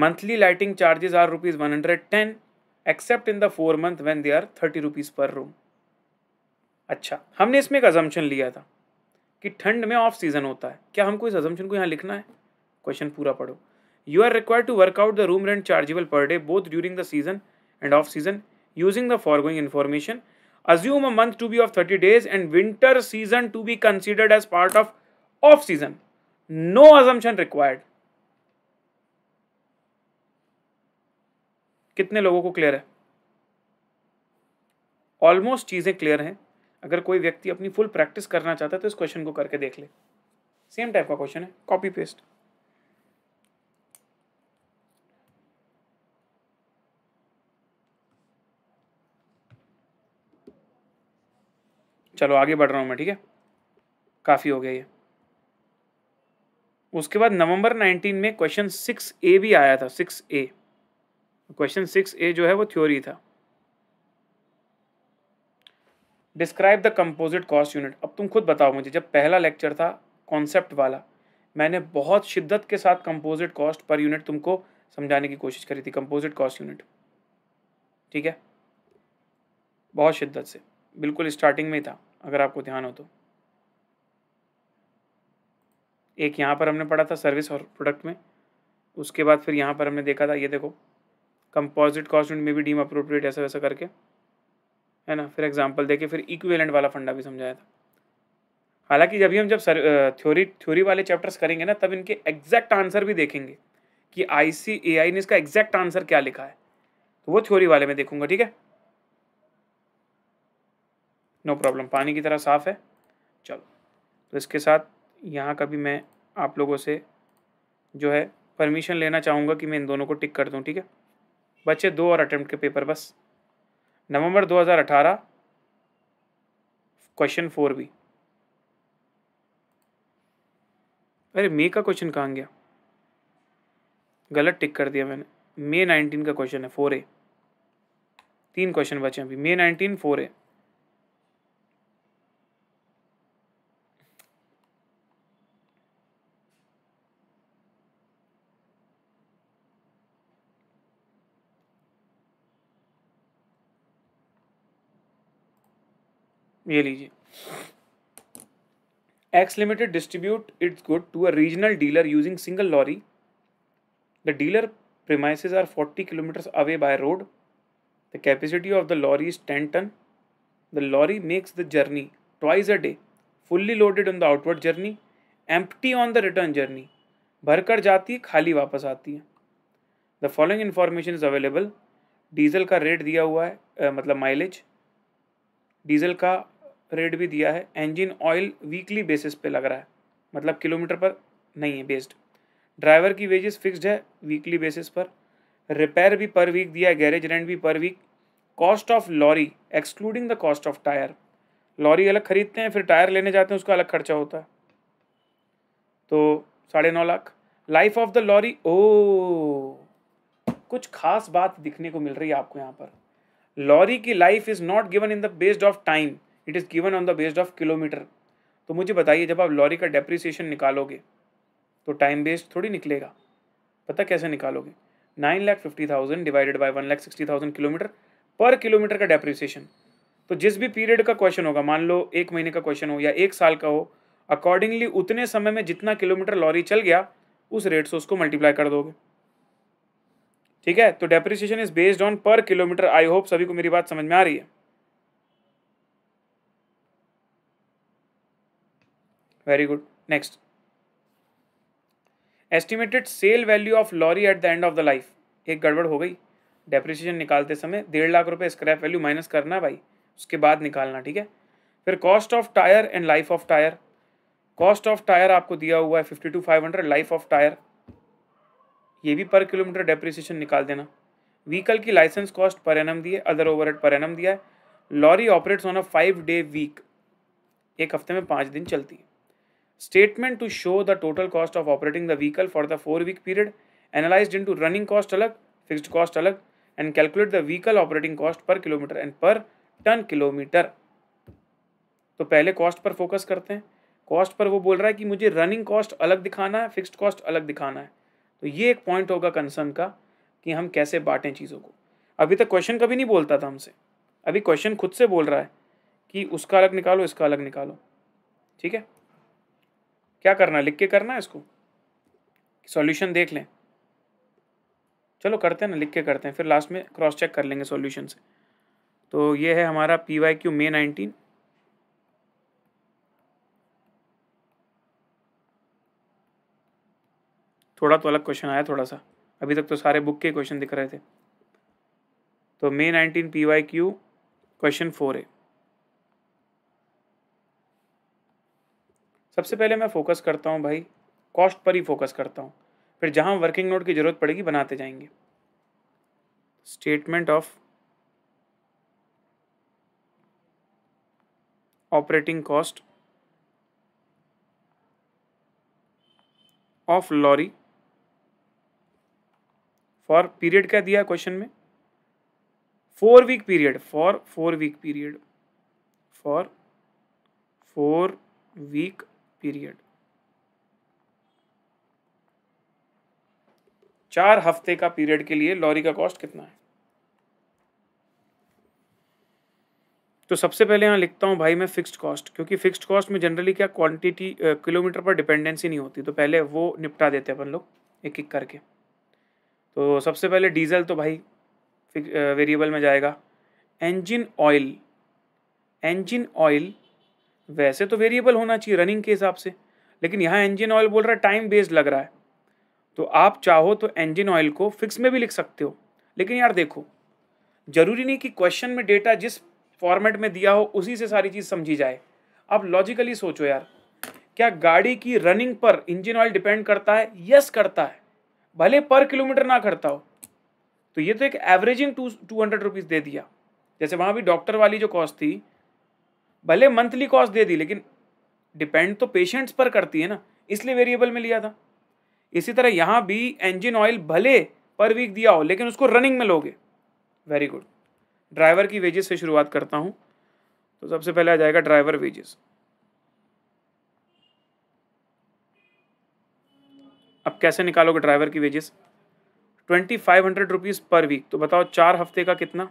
monthly lighting charges are rupees one hundred ten except in the four month when they are thirty rupees per room अच्छा हमने इसमें एक अजम्पन लिया था कि ठंड में ऑफ सीजन होता है क्या हमको इस अजम्पन को यहाँ लिखना है क्वेश्चन पूरा पढ़ो you are required to work out the room rent chargeable per day both during the season and off season using the foregoing information assume a month to be of thirty days and winter season to be considered as part of off season no assumption required कितने लोगों को clear है almost चीज़ें clear हैं अगर कोई व्यक्ति अपनी फुल प्रैक्टिस करना चाहता है तो इस क्वेश्चन को करके देख ले सेम टाइप का क्वेश्चन है कॉपी पेस्ट चलो आगे बढ़ रहा हूं मैं ठीक है काफ़ी हो गया ये उसके बाद नवंबर 19 में क्वेश्चन सिक्स ए भी आया था six A question six A जो है वो थ्योरी था describe the composite cost unit अब तुम खुद बताओ मुझे जब पहला लेक्चर था कॉन्सेप्ट वाला मैंने बहुत शिद्दत के साथ कंपोजिट कॉस्ट पर यूनिट तुमको समझाने की कोशिश करी थी कंपोजिट कॉस्ट यूनिट ठीक है बहुत शिद्दत से बिल्कुल स्टार्टिंग में ही था अगर आपको ध्यान हो तो एक यहाँ पर हमने पढ़ा था सर्विस और प्रोडक्ट में उसके बाद फिर यहाँ पर हमने देखा था ये देखो कंपोजिट कॉस्ट में भी डीम अप्रोप्रिएट ऐसा वैसा करके है ना फिर एग्जाम्पल देके फिर इक्विवेलेंट वाला फंडा भी समझाया था हालांकि जब भी हम जब सर थ्योरी थ्योरी वाले चैप्टर्स करेंगे ना तब इनके एग्जैक्ट आंसर भी देखेंगे कि आई सी ए आई ने इसका एग्जैक्ट आंसर क्या लिखा है तो वो थ्योरी वाले में देखूंगा ठीक है नो प्रॉब्लम पानी की तरह साफ है चलो तो इसके साथ यहाँ का भी मैं आप लोगों से जो है परमिशन लेना चाहूँगा कि मैं इन दोनों को टिक कर दूँ ठीक है बच्चे दो और अटैम्प्ट के पेपर बस नवंबर 2018 क्वेश्चन फोर भी अरे मे का क्वेश्चन कहाँ गया गलत टिक कर दिया मैंने मे नाइनटीन का क्वेश्चन है फोर ए तीन क्वेश्चन बचे अभी मे नाइनटीन फोर ए ये लीजिए X limited distribute its good to a regional dealer using single lorry the dealer premises are forty kilometre away by road the capacity of the lorry is ten ton the lorry makes the journey twice a day fully loaded on the outward journey empty on the return journey भर कर जाती है खाली वापस आती है the following information is available diesel का rate दिया हुआ है मतलब माइलेज डीजल का रेट भी दिया है इंजन ऑयल वीकली बेसिस पे लग रहा है मतलब किलोमीटर पर नहीं है बेस्ड ड्राइवर की वेजेस फिक्स्ड है वीकली बेसिस पर रिपेयर भी पर वीक दिया है गैरेज रेंट भी per week cost of lorry excluding the cost of tyre lorry अलग खरीदते हैं फिर टायर लेने जाते हैं उसका अलग खर्चा होता है तो साढ़े नौ lakh life of the lorry ओ कुछ खास बात दिखने को मिल रही है आपको यहाँ पर लॉरी की life is not given in the based of time it is given on the based of kilometre तो मुझे बताइए जब आप लॉरी का डेप्रिसिएशन निकालोगे तो टाइम बेस्ड थोड़ी निकलेगा पता कैसे निकालोगे nine lakh fifty thousand divided by one lakh sixty thousand kilometre per kilometre का डेप्रिसिएशन तो जिस भी पीरियड का क्वेश्चन होगा मान लो एक महीने का क्वेश्चन हो या एक साल का हो अकॉर्डिंगली उतने समय में जितना किलोमीटर लॉरी चल गया उस रेट से उसको मल्टीप्लाई कर दोगे ठीक है तो depreciation is based on per kilometre I hope सभी को मेरी बात समझ में आ रही है very good next estimated sale value of lorry at the end of the life एक गड़बड़ हो गई डेप्रिसिएशन निकालते समय डेढ़ लाख रुपए स्क्रैप वैल्यू माइनस करना भाई उसके बाद निकालना ठीक है फिर cost of tyre and life of tyre cost of tyre आपको दिया हुआ है fifty two five hundred life of tyre ये भी पर किलोमीटर डेप्रिसिएशन निकाल देना व्हीकल की लाइसेंस कॉस्ट पर एनम दिए है अदर ओवरहेड पर एनम दिया है lorry operates on a five day week एक हफ्ते में पाँच दिन चलती है statement to show the total cost of operating the vehicle for the four week period analyse into running cost अलग फिक्सड कॉस्ट अलग and calculate the vehicle operating cost per kilometre and per ton kilometre तो पहले cost per focus करते हैं cost per वो बोल रहा है कि मुझे रनिंग कॉस्ट अलग दिखाना है फिक्स्ड कॉस्ट अलग दिखाना है तो ये एक पॉइंट होगा कंसर्न का कि हम कैसे बांटें चीज़ों को अभी तक क्वेश्चन कभी नहीं बोलता था हमसे अभी क्वेश्चन खुद से बोल रहा है कि उसका अलग निकालो इसका अलग निकालो ठीक है क्या करना लिख के करना है इसको सॉल्यूशन देख लें चलो करते हैं ना लिख के करते हैं फिर लास्ट में क्रॉस चेक कर लेंगे सॉल्यूशन से तो ये है हमारा P Y Q May nineteen थोड़ा तो अलग क्वेश्चन आया थोड़ा सा अभी तक तो सारे बुक के क्वेश्चन दिख रहे थे तो May nineteen P Y Q question four है सबसे पहले मैं फोकस करता हूँ भाई कॉस्ट पर ही फोकस करता हूँ फिर जहाँ वर्किंग नोट की ज़रूरत पड़ेगी बनाते जाएंगे statement of operating cost of lorry for period क्या दिया क्वेश्चन में four week period for four week period for four week period चार हफ्ते का पीरियड के लिए लॉरी का कॉस्ट कितना है तो सबसे पहले यहाँ लिखता हूँ भाई मैं फिक्स्ड कॉस्ट क्योंकि फिक्स्ड कॉस्ट में जनरली क्या क्वांटिटी किलोमीटर पर डिपेंडेंसी नहीं होती तो पहले वो निपटा देते अपन लोग एक एक करके तो सबसे पहले डीजल तो भाई वेरिएबल में जाएगा इंजन ऑयल इंजन ऑयल वैसे तो वेरिएबल होना चाहिए रनिंग के हिसाब से लेकिन यहाँ इंजन ऑयल बोल रहा है टाइम बेस्ड लग रहा है तो आप चाहो तो इंजन ऑयल को फिक्स में भी लिख सकते हो लेकिन यार देखो जरूरी नहीं कि क्वेश्चन में डेटा जिस फॉर्मेट में दिया हो उसी से सारी चीज़ समझी जाए आप लॉजिकली सोचो यार क्या गाड़ी की रनिंग पर इंजन ऑयल डिपेंड करता है यस करता है भले पर किलोमीटर ना करता हो तो ये तो एक averaging two two hundred rupees दे दिया जैसे वहाँ भी डॉक्टर वाली जो कॉस्ट थी भले मंथली कॉस्ट दे दी लेकिन डिपेंड तो पेशेंट्स पर करती है ना इसलिए वेरिएबल में लिया था इसी तरह यहाँ भी इंजन ऑयल भले पर वीक दिया हो लेकिन उसको रनिंग में लोगे वेरी गुड ड्राइवर की वेजेस से शुरुआत करता हूँ तो सबसे पहले आ जाएगा ड्राइवर वेजेस अब कैसे निकालोगे ड्राइवर की wages twenty five hundred rupees per week तो बताओ चार हफ्ते का कितना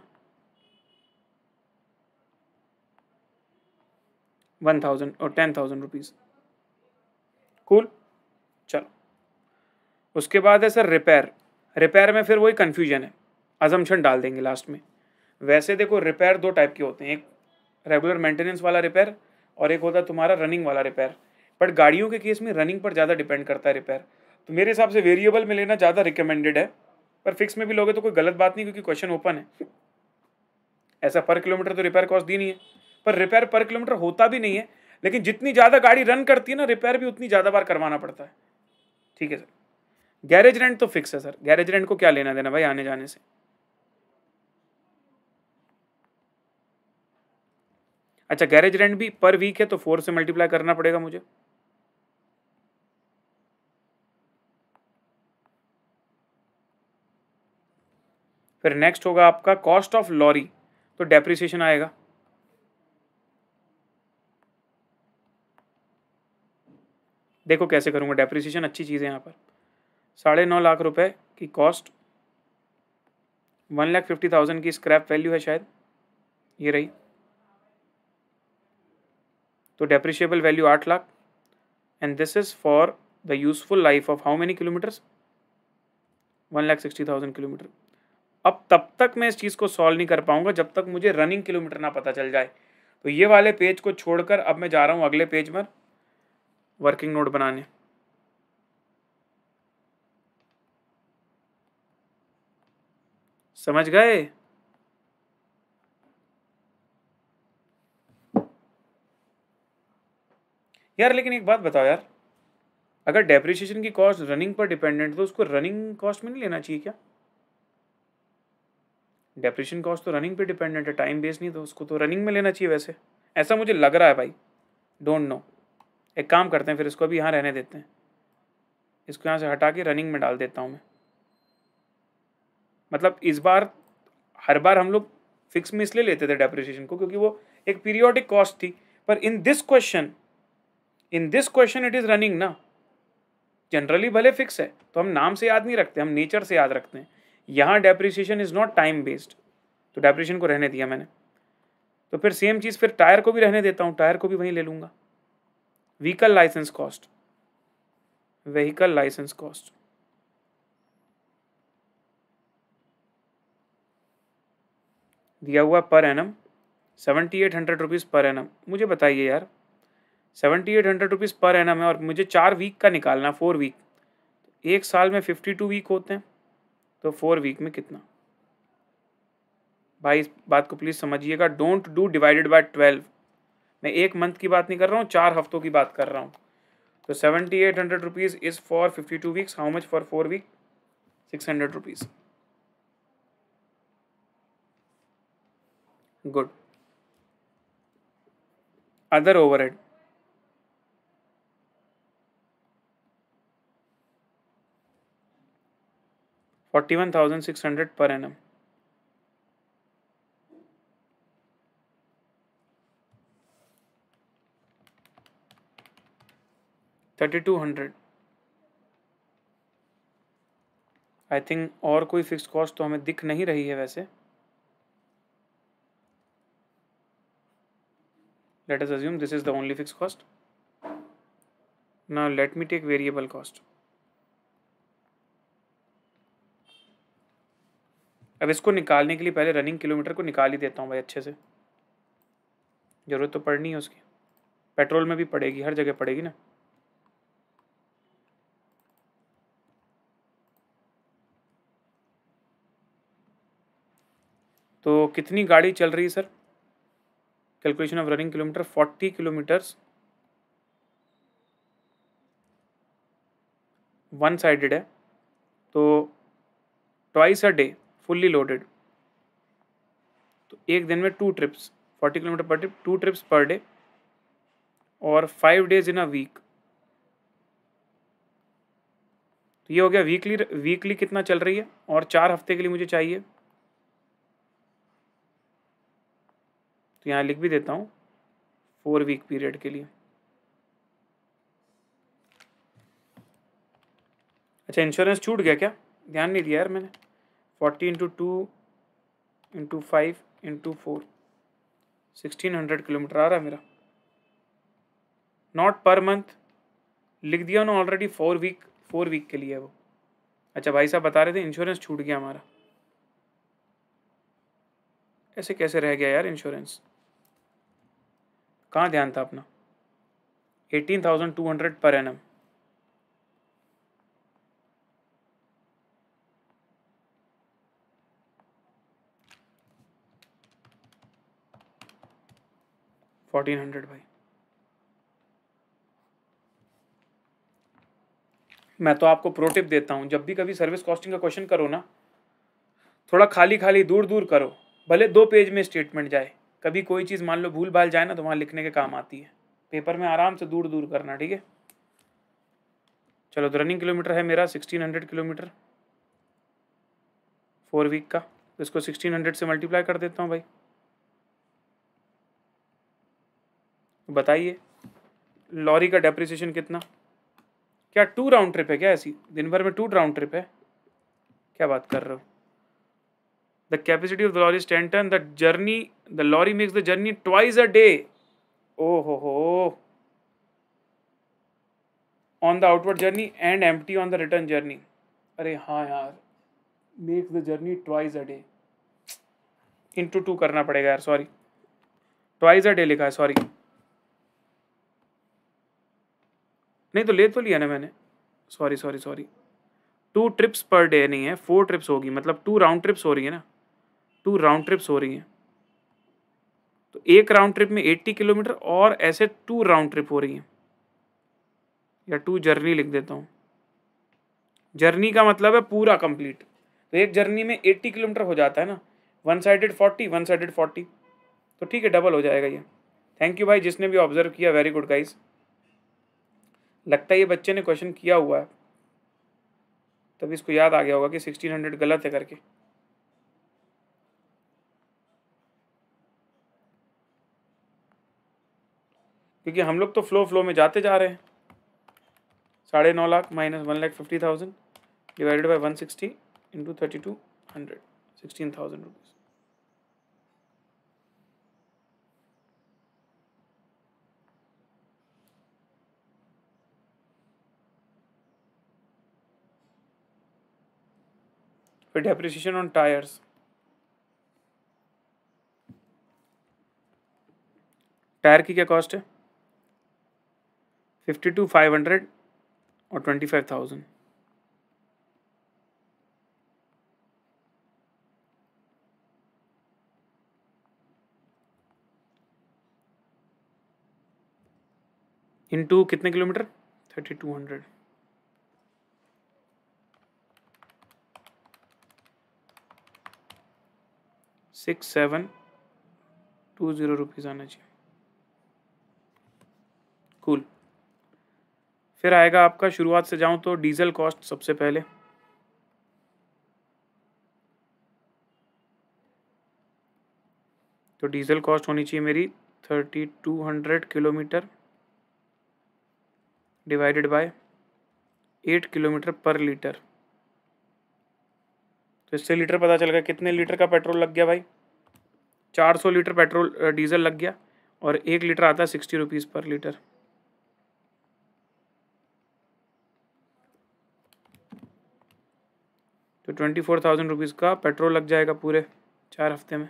वन थाउजेंड और टेन थाउजेंड रुपीज़ कूल चलो उसके बाद है सर रिपेयर रिपेयर में फिर वही कन्फ्यूजन है अजम्पन डाल देंगे लास्ट में वैसे देखो रिपेयर दो टाइप के होते हैं एक रेगुलर मेंटेनेंस वाला रिपेयर और एक होता है तुम्हारा रनिंग वाला रिपेयर बट गाड़ियों के केस में रनिंग पर ज़्यादा डिपेंड करता है रिपेयर तो मेरे हिसाब से वेरिएबल में लेना ज़्यादा रिकमेंडेड है पर फिक्स में भी लोगे तो कोई गलत बात नहीं क्योंकि क्वेश्चन ओपन है ऐसा पर किलोमीटर तो रिपेयर कॉस्ट दी नहीं है पर रिपेयर पर किलोमीटर होता भी नहीं है लेकिन जितनी ज़्यादा गाड़ी रन करती है ना रिपेयर भी उतनी ज़्यादा बार करवाना पड़ता है ठीक है सर गैरेज रेंट तो फिक्स है सर गैरेज रेंट को क्या लेना देना भाई आने जाने से अच्छा गैरेज रेंट भी पर वीक है तो फोर से मल्टीप्लाई करना पड़ेगा मुझे फिर नेक्स्ट होगा आपका कॉस्ट ऑफ लॉरी तो डेप्रिसिएशन आएगा देखो कैसे करूँगा डेप्रिसिएशन अच्छी चीज़ है यहाँ पर साढ़े नौ लाख रुपए की cost one lakh fifty thousand की स्क्रैप वैल्यू है शायद ये रही तो डेप्रिशिएबल वैल्यू आठ lakh and this is for the useful life of how many kilometres one lakh sixty thousand kilometre अब तब तक मैं इस चीज़ को सॉल्व नहीं कर पाऊंगा जब तक मुझे रनिंग किलोमीटर ना पता चल जाए तो ये वाले पेज को छोड़कर अब मैं जा रहा हूँ अगले पेज पर वर्किंग नोट बनाने समझ गए यार लेकिन एक बात बताओ यार अगर डेप्रिशिएशन की कॉस्ट रनिंग पर डिपेंडेंट तो उसको रनिंग कॉस्ट में नहीं लेना चाहिए क्या डेप्रिशन कॉस्ट तो रनिंग पे डिपेंडेंट है टाइम बेस नहीं तो उसको तो रनिंग में लेना चाहिए वैसे ऐसा मुझे लग रहा है भाई डोंट नो एक काम करते हैं फिर इसको भी यहाँ रहने देते हैं इसको यहाँ से हटा के रनिंग में डाल देता हूँ मैं मतलब इस बार हर बार हम लोग फिक्स में इसलिए लेते थे डेप्रिसिएशन को क्योंकि वो एक पीरियोडिक कॉस्ट थी पर in this question in this question it is running ना जनरली भले फिक्स है तो हम नाम से याद नहीं रखते हम नेचर से याद रखते हैं यहाँ depreciation is not time based तो डेप्रिसिएशन को रहने दिया मैंने तो फिर सेम चीज़ फिर टायर को भी रहने देता हूँ टायर को भी वहीं ले लूँगा vehicle licence cost vehicle licence cost दिया हुआ per annum seventy eight hundred rupees per annum मुझे बताइए यार seventy eight hundred rupees per annum है और मुझे चार वीक का निकालना फोर वीक एक साल में फिफ्टी टू वीक होते हैं तो फोर वीक में कितना भाई इस बात को प्लीज़ समझिएगा don't do divided by twelve मैं एक मंथ की बात नहीं कर रहा हूँ चार हफ्तों की बात कर रहा हूँ तो seventy eight hundred rupees is for fifty two weeks how much for four week six hundred rupees good other head forty one thousand six hundred per annum thirty two hundred I think और कोई fix cost तो हमें दिख नहीं रही है वैसे let us assume this is the only fix cost now let me take variable cost अब इसको निकालने के लिए पहले रनिंग किलोमीटर को निकाल ही देता हूँ भाई अच्छे से ज़रूरत तो पड़नी है उसकी पेट्रोल में भी पड़ेगी हर जगह पड़ेगी ना तो कितनी गाड़ी चल रही है sir calculation of running kilometre forty kilometres one sided है तो twice a day fully loaded तो एक दिन में two trips forty kilometre per trip two trips per day और five days in a week तो ये हो गया वीकली वीकली कितना चल रही है और चार हफ्ते के लिए मुझे चाहिए तो यहाँ लिख भी देता हूँ फोर वीक पीरियड के लिए अच्छा इंश्योरेंस छूट गया क्या ध्यान नहीं दिया यार मैंने forty into two into five into four sixteen hundred kilometre आ रहा है मेरा नॉट पर मंथ लिख दिया ना already four week four week के लिए वो अच्छा भाई साहब बता रहे थे इंश्योरेंस छूट गया हमारा ऐसे कैसे रह गया यार इंश्योरेंस कहाँ ध्यान था अपना eighteen thousand two hundred per annum fourteen hundred भाई मैं तो आपको प्रोटिप देता हूँ जब भी कभी सर्विस कॉस्टिंग का क्वेश्चन करो ना थोड़ा खाली खाली दूर दूर करो भले दो पेज में स्टेटमेंट जाए कभी कोई चीज़ मान लो भूल भाल जाए ना तो वहाँ लिखने के काम आती है पेपर में आराम से दूर दूर करना ठीक है चलो तो रनिंग किलोमीटर है मेरा sixteen hundred kilometre four week का तो इसको सिक्सटीन हंड्रेड से मल्टीप्लाई कर देता हूँ भाई बताइए लॉरी का डेप्रिसिएशन कितना क्या टू राउंड ट्रिप है क्या ऐसी दिन भर में टू राउंड ट्रिप है क्या बात कर रहे हो the capacity of the lorry is 10 ton the journey the lorry makes the journey twice a day oh ho ho on the outward journey and empty on the return journey अरे हाँ यार make the journey twice a day into two करना पड़ेगा यार sorry twice a day लिखा है sorry नहीं तो ले तो लिया ना मैंने sorry sorry sorry two trips per day नहीं है फोर ट्रिप्स होगी मतलब टू राउंड ट्रिप्स हो रही है ना टू राउंड ट्रिप्स हो रही हैं तो एक राउंड ट्रिप में 80 किलोमीटर और ऐसे टू राउंड ट्रिप हो रही हैं या टू जर्नी लिख देता हूँ जर्नी का मतलब है पूरा कंप्लीट तो एक जर्नी में 80 किलोमीटर हो जाता है ना one sided forty one sided forty तो ठीक है डबल हो जाएगा ये थैंक यू भाई जिसने भी ऑब्जर्व किया वेरी गुड गाइज लगता है ये बच्चे ने क्वेश्चन किया हुआ है तब इसको याद आ गया होगा कि सिक्सटीन हंड्रेड गलत है करके क्योंकि हम लोग तो फ्लो फ्लो में जाते जा रहे हैं साढ़े नौ lakh minus one lakh fifty thousand divided by one sixty into thirty two hundred sixteen thousand rupees फिर डेप्रिसिएशन ऑन टायर्स टायर की क्या कॉस्ट है फिफ्टी टू फाइव हंड्रेड और twenty five thousand into कितने kilometre thirty two hundred six seven two zero rupees आना चाहिए cool cool. फिर आएगा आपका शुरुआत से जाऊँ तो डीजल कॉस्ट सबसे पहले तो डीजल कॉस्ट होनी चाहिए मेरी thirty two hundred kilometre divided by eight kilometre per litre तो इससे लीटर पता चल गया कितने लीटर का पेट्रोल लग गया भाई चार सौ लीटर पेट्रोल डीजल लग गया और एक लीटर आता है सिक्सटी रुपीज़ पर लीटर तो ट्वेंटी फोर थाउजेंड रुपीज़ का पेट्रोल लग जाएगा पूरे चार हफ्ते में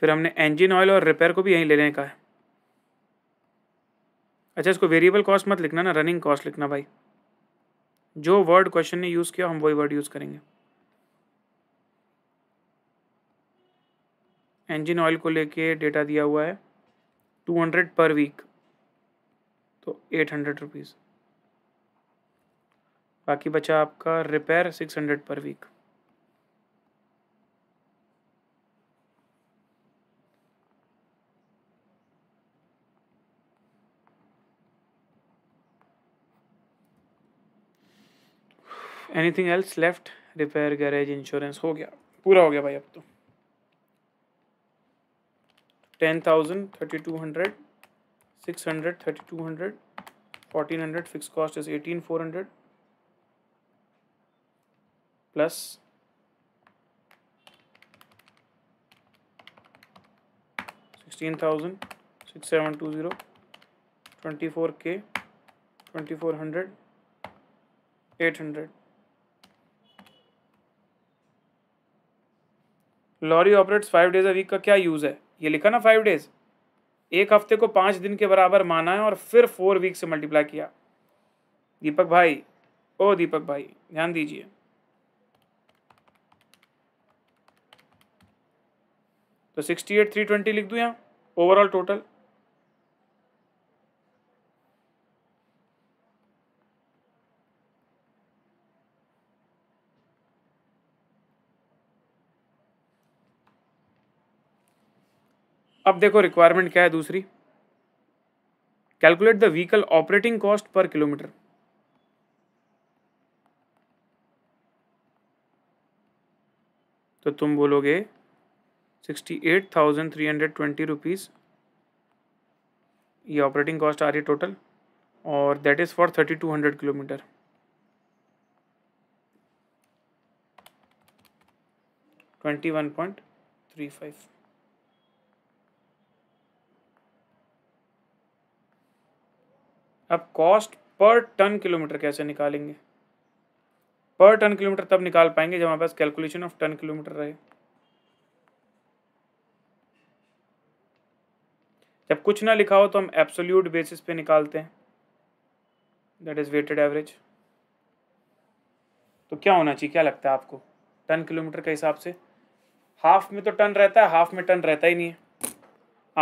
फिर हमने इंजन ऑयल और रिपेयर को भी यहीं लेने का है अच्छा इसको वेरिएबल कॉस्ट मत लिखना ना रनिंग कॉस्ट लिखना भाई जो वर्ड क्वेश्चन ने यूज़ किया हम वही वर्ड यूज़ करेंगे इंजन ऑयल को लेके डेटा दिया हुआ है टू हंड्रेड पर वीक तो एट हंड्रेड रुपीज़ बाकी बचा आपका repair six hundred per week anything else left repair garage insurance हो गया पूरा हो गया भाई अब तो ten thousand thirty two hundred six hundred thirty two hundred fourteen hundred fix cost is eighteen four hundred plus sixteen thousand six seven two zero twenty four के twenty four hundred eight hundred lorry operates five days a week का क्या use है ये लिखा ना five days एक हफ्ते को पाँच दिन के बराबर माना है और फिर फोर वीक से मल्टीप्लाई किया दीपक भाई ओ दीपक भाई ध्यान दीजिए तो सिक्सटी एट थ्री ट्वेंटी लिख दूँ यहाँ ओवरऑल टोटल अब देखो रिक्वायरमेंट क्या है दूसरी calculate the vehicle operating cost per kilometre तो तुम बोलोगे sixty eight thousand three hundred twenty rupees ये ऑपरेटिंग कॉस्ट आ रही है टोटल और that is for thirty two hundred kilometre twenty one point three five अब कॉस्ट पर टन किलोमीटर कैसे निकालेंगे पर टन किलोमीटर तब निकाल पाएंगे जब हमारे पास कैलकुलेशन ऑफ टन किलोमीटर रहे जब कुछ ना लिखा हो तो हम एब्सोल्यूट बेसिस पे निकालते हैं दैट इज वेटेड एवरेज तो क्या होना चाहिए क्या लगता है आपको टन किलोमीटर के हिसाब से हाफ में तो टन रहता है हाफ में टन रहता ही नहीं है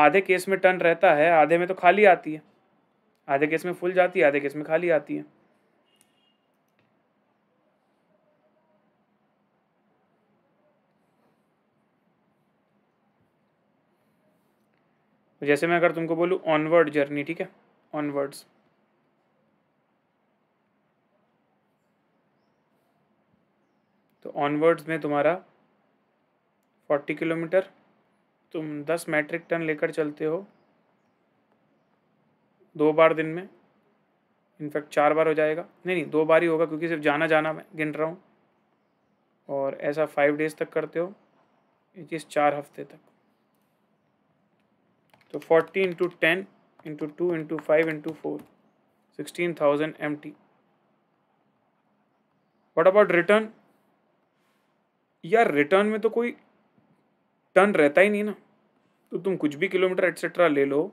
आधे केस में टन रहता है आधे में तो खाली आती है आधे केस में फुल जाती है आधे केस में खाली आती है तो जैसे मैं अगर तुमको बोलूँ ऑनवर्ड जर्नी ठीक है ऑनवर्ड्स तो ऑनवर्ड्स में तुम्हारा फोर्टी किलोमीटर तुम दस मैट्रिक टन लेकर चलते हो दो बार दिन में इनफैक्ट चार बार हो जाएगा नहीं नहीं दो बार ही होगा क्योंकि सिर्फ जाना जाना मैं गिन रहा हूँ और ऐसा फाइव डेज तक करते हो इट इज़ चार हफ्ते तक तो forty into ten into two into five into four sixteen thousand M T what about return यार रिटर्न में तो कोई टर्न रहता ही नहीं ना तो तुम कुछ भी किलोमीटर एट्सेट्रा ले लो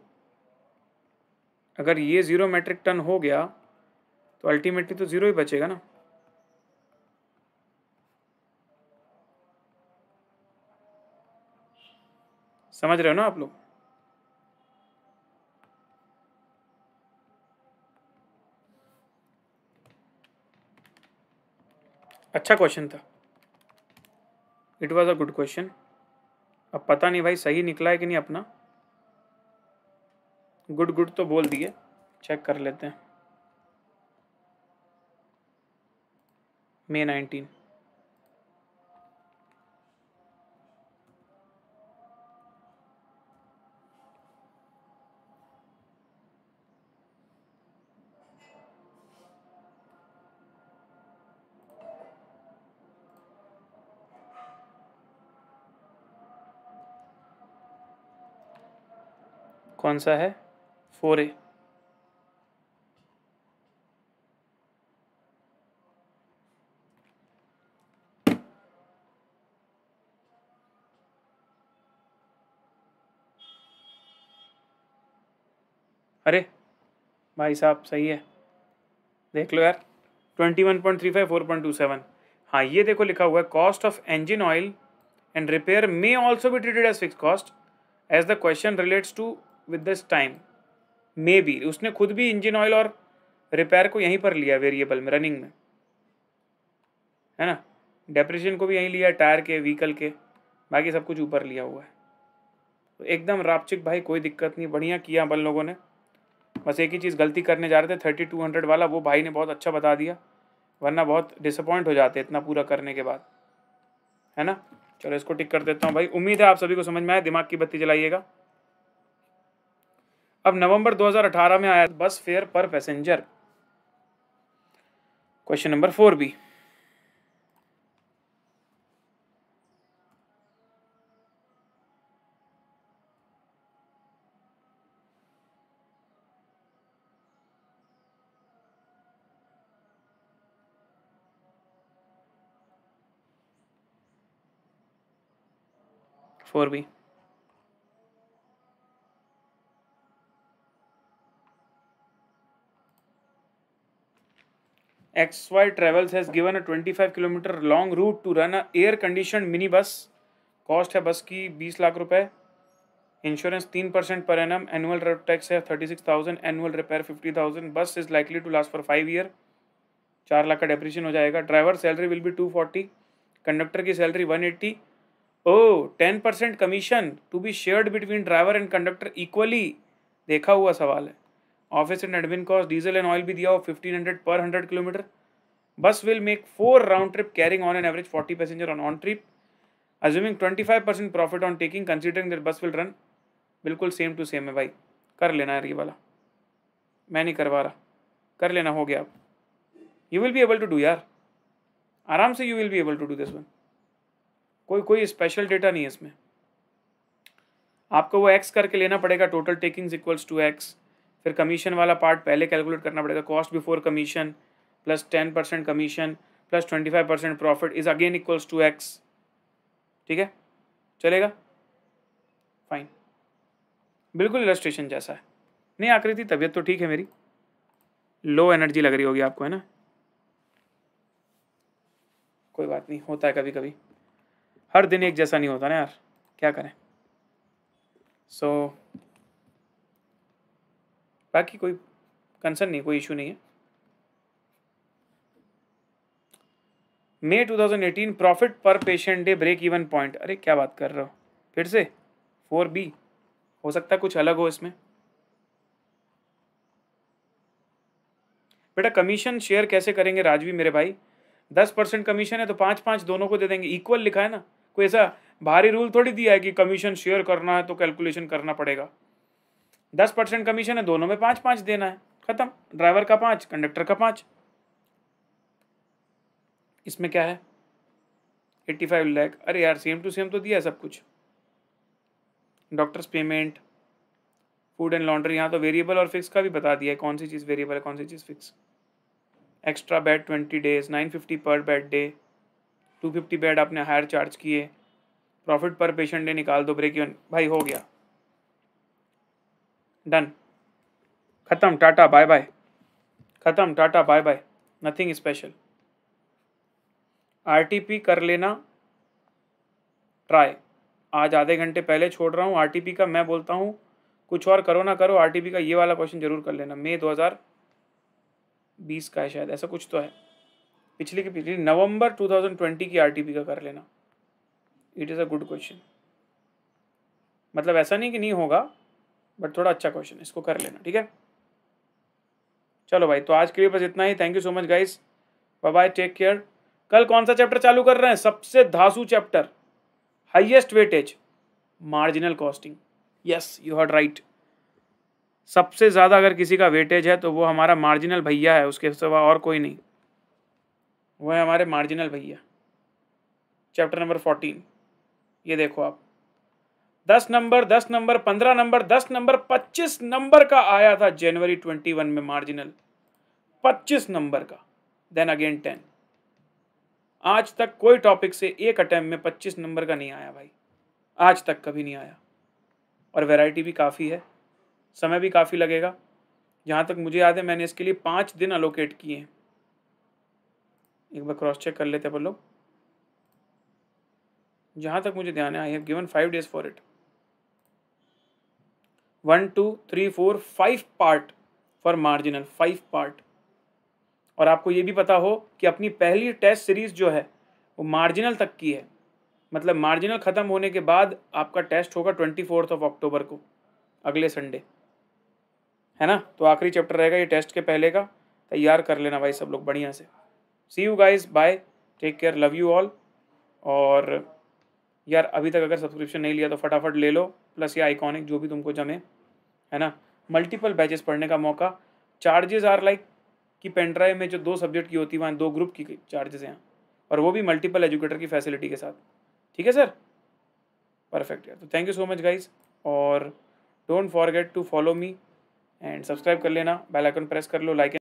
अगर ये ज़ीरो मैट्रिक टन हो गया तो अल्टीमेटली तो ज़ीरो ही बचेगा ना समझ रहे हो ना आप लोग अच्छा क्वेश्चन था it was a good question अब पता नहीं भाई सही निकला है कि नहीं अपना गुड गुड तो बोल दिए चेक कर लेते हैं मे नाइनटीन कौन सा है फोर ए अरे भाई साहब सही है देख लो यार twenty one point three five four point two seven हाँ ये देखो लिखा हुआ है cost of engine oil and repair may also भी treated as fix cost as the question relates to with this time may be उसने खुद भी इंजन ऑयल और रिपेयर को यहीं पर लिया वेरिएबल में रनिंग में है ना डेप्रेशन को भी यहीं लिया टायर के व्हीकल के बाकी सब कुछ ऊपर लिया हुआ है तो एकदम रापचिक भाई कोई दिक्कत नहीं बढ़िया किया बल लोगों ने बस एक ही चीज़ गलती करने जा रहे थे थर्टी टू हंड्रेड वाला वो भाई ने बहुत अच्छा बता दिया वरना बहुत डिसअपॉइंट हो जाते इतना पूरा करने के बाद है ना चलो इसको टिक कर देता हूँ भाई उम्मीद है आप सभी को समझ में आया दिमाग की बत्ती जलाइएगा अब नवंबर 2018 में आया bus fare per passenger question number four B four B XY Travels has given a 25 kilometre long route to run a air condition mini bus cost है बस की 20 लाख रुपए इंश्योरेंस तीन percent per annum annual tax है thirty six thousand annual repair fifty thousand bus is likely to last for five year चार लाख का depreciation हो जाएगा driver salary will be two forty conductor की salary one eighty oh ten percent commission to be shared between driver and conductor equally देखा हुआ सवाल है office and admin cost diesel and oil भी दिया हो फिफ्टीन हंड्रेड पर hundred kilometre bus will make four round trip carrying on an average forty passenger on on trip assuming twenty five percent profit on taking considering that bus will run बिल्कुल same to same है भाई कर लेना यार ये वाला मैं नहीं करवा रहा कर लेना हो गया आप you will be able to do यार आराम से you will be able to do this one कोई कोई स्पेशल डेटा नहीं है इसमें आपको वो एक्स करके लेना पड़ेगा total takings equals to x फिर कमीशन वाला पार्ट पहले कैलकुलेट करना पड़ेगा cost before commission plus ten percent commission plus twenty five percent profit is again equals to x ठीक है चलेगा फाइन बिल्कुल इलस्ट्रेशन जैसा है नहीं आकृति थी तबीयत तो ठीक है मेरी लो एनर्जी लग रही होगी आपको है ना कोई बात नहीं होता है कभी कभी हर दिन एक जैसा नहीं होता ना यार क्या करें सो so, बाकी कोई कंसर्न नहीं कोई इशू नहीं है मे 2018 प्रॉफिट पर patient day break even point अरे क्या बात कर रहे हो फिर से फोर बी हो सकता है कुछ अलग हो इसमें बेटा कमीशन शेयर कैसे करेंगे राजवी मेरे भाई दस परसेंट कमीशन है तो पाँच पाँच दोनों को दे देंगे इक्वल लिखा है ना कोई ऐसा भारी रूल थोड़ी दिया है कि कमीशन शेयर करना है तो कैलकुलेशन करना पड़ेगा दस परसेंट कमीशन है दोनों में पाँच पाँच देना है ख़त्म ड्राइवर का पाँच कंडक्टर का पाँच इसमें क्या है एट्टी फाइव लैख अरे यार सेम टू सेम तो दिया है सब कुछ doctors payment food and laundry यहाँ तो वेरिएबल और फिक्स का भी बता दिया है कौन सी चीज़ वेरिएबल है कौन सी चीज़ fix extra bed twenty days nine fifty पर bed day two fifty bed आपने हायर चार्ज किए प्रॉफिट पर पेशेंट डे निकाल दो ब्रेक इवन भाई हो गया डन ख़त्म टाटा बाय बाय ख़त्म tata bye bye nothing special RTP कर लेना ट्राई आज आधे घंटे पहले छोड़ रहा हूँ आरटीपी का मैं बोलता हूँ कुछ और करो ना करो आरटीपी का ये वाला क्वेश्चन जरूर कर लेना मई 2020 का है शायद ऐसा कुछ तो है पिछली की पिछली नवंबर 2020 की आरटीपी का कर लेना it is a good question मतलब ऐसा नहीं कि नहीं होगा बट थोड़ा अच्छा क्वेश्चन इसको कर लेना ठीक है चलो भाई तो आज के लिए बस इतना ही thank you so much guys bye bye take care कल कौन सा चैप्टर चालू कर रहे हैं सबसे धासु chapter highest weightage marginal costing yes you had right सबसे ज़्यादा अगर किसी का वेटेज है तो वो हमारा मार्जिनल भैया है उसके सिवा और कोई नहीं वो है हमारे मार्जिनल भैया चैप्टर नंबर फोर्टीन ये देखो आप दस नंबर दस नंबर पंद्रह नंबर दस नंबर पच्चीस नंबर का आया था जनवरी ट्वेंटी वन में मार्जिनल पच्चीस नंबर का देन अगेन टेन आज तक कोई टॉपिक से एक अटैम्प में पच्चीस नंबर का नहीं आया भाई आज तक कभी नहीं आया और वैरायटी भी काफ़ी है समय भी काफ़ी लगेगा जहाँ तक मुझे याद है मैंने इसके लिए पाँच दिन अलोकेट किए हैं एक बार क्रॉस चेक कर लेते हैं अपन लोग जहाँ तक मुझे ध्यान है I have given five days for it one two three four five part for marginal five part और आपको ये भी पता हो कि अपनी पहली टेस्ट सीरीज जो है वो मार्जिनल तक की है मतलब मार्जिनल ख़त्म होने के बाद आपका टेस्ट होगा ट्वेंटी फोर्थ ऑफ अक्टूबर को अगले संडे है ना तो आखिरी चैप्टर रहेगा ये टेस्ट के पहले का तैयार कर लेना भाई सब लोग बढ़िया से see you guys bye take care love you all और यार अभी तक अगर सब्सक्रिप्शन नहीं लिया तो फटाफट ले लो प्लस ये आइकॉनिक जो भी तुमको जमे है ना मल्टीपल बैचेस पढ़ने का मौका चार्जेस आर लाइक कि पेनड्राइव में जो दो सब्जेक्ट की होती है वहाँ दो ग्रुप की चार्जेस हैं और वो भी मल्टीपल एजुकेटर की फैसिलिटी के साथ ठीक है सर परफेक्ट यार तो thank you so much guys और don't forget to follow me and subscribe कर लेना बेल आइकन प्रेस कर लो लाइक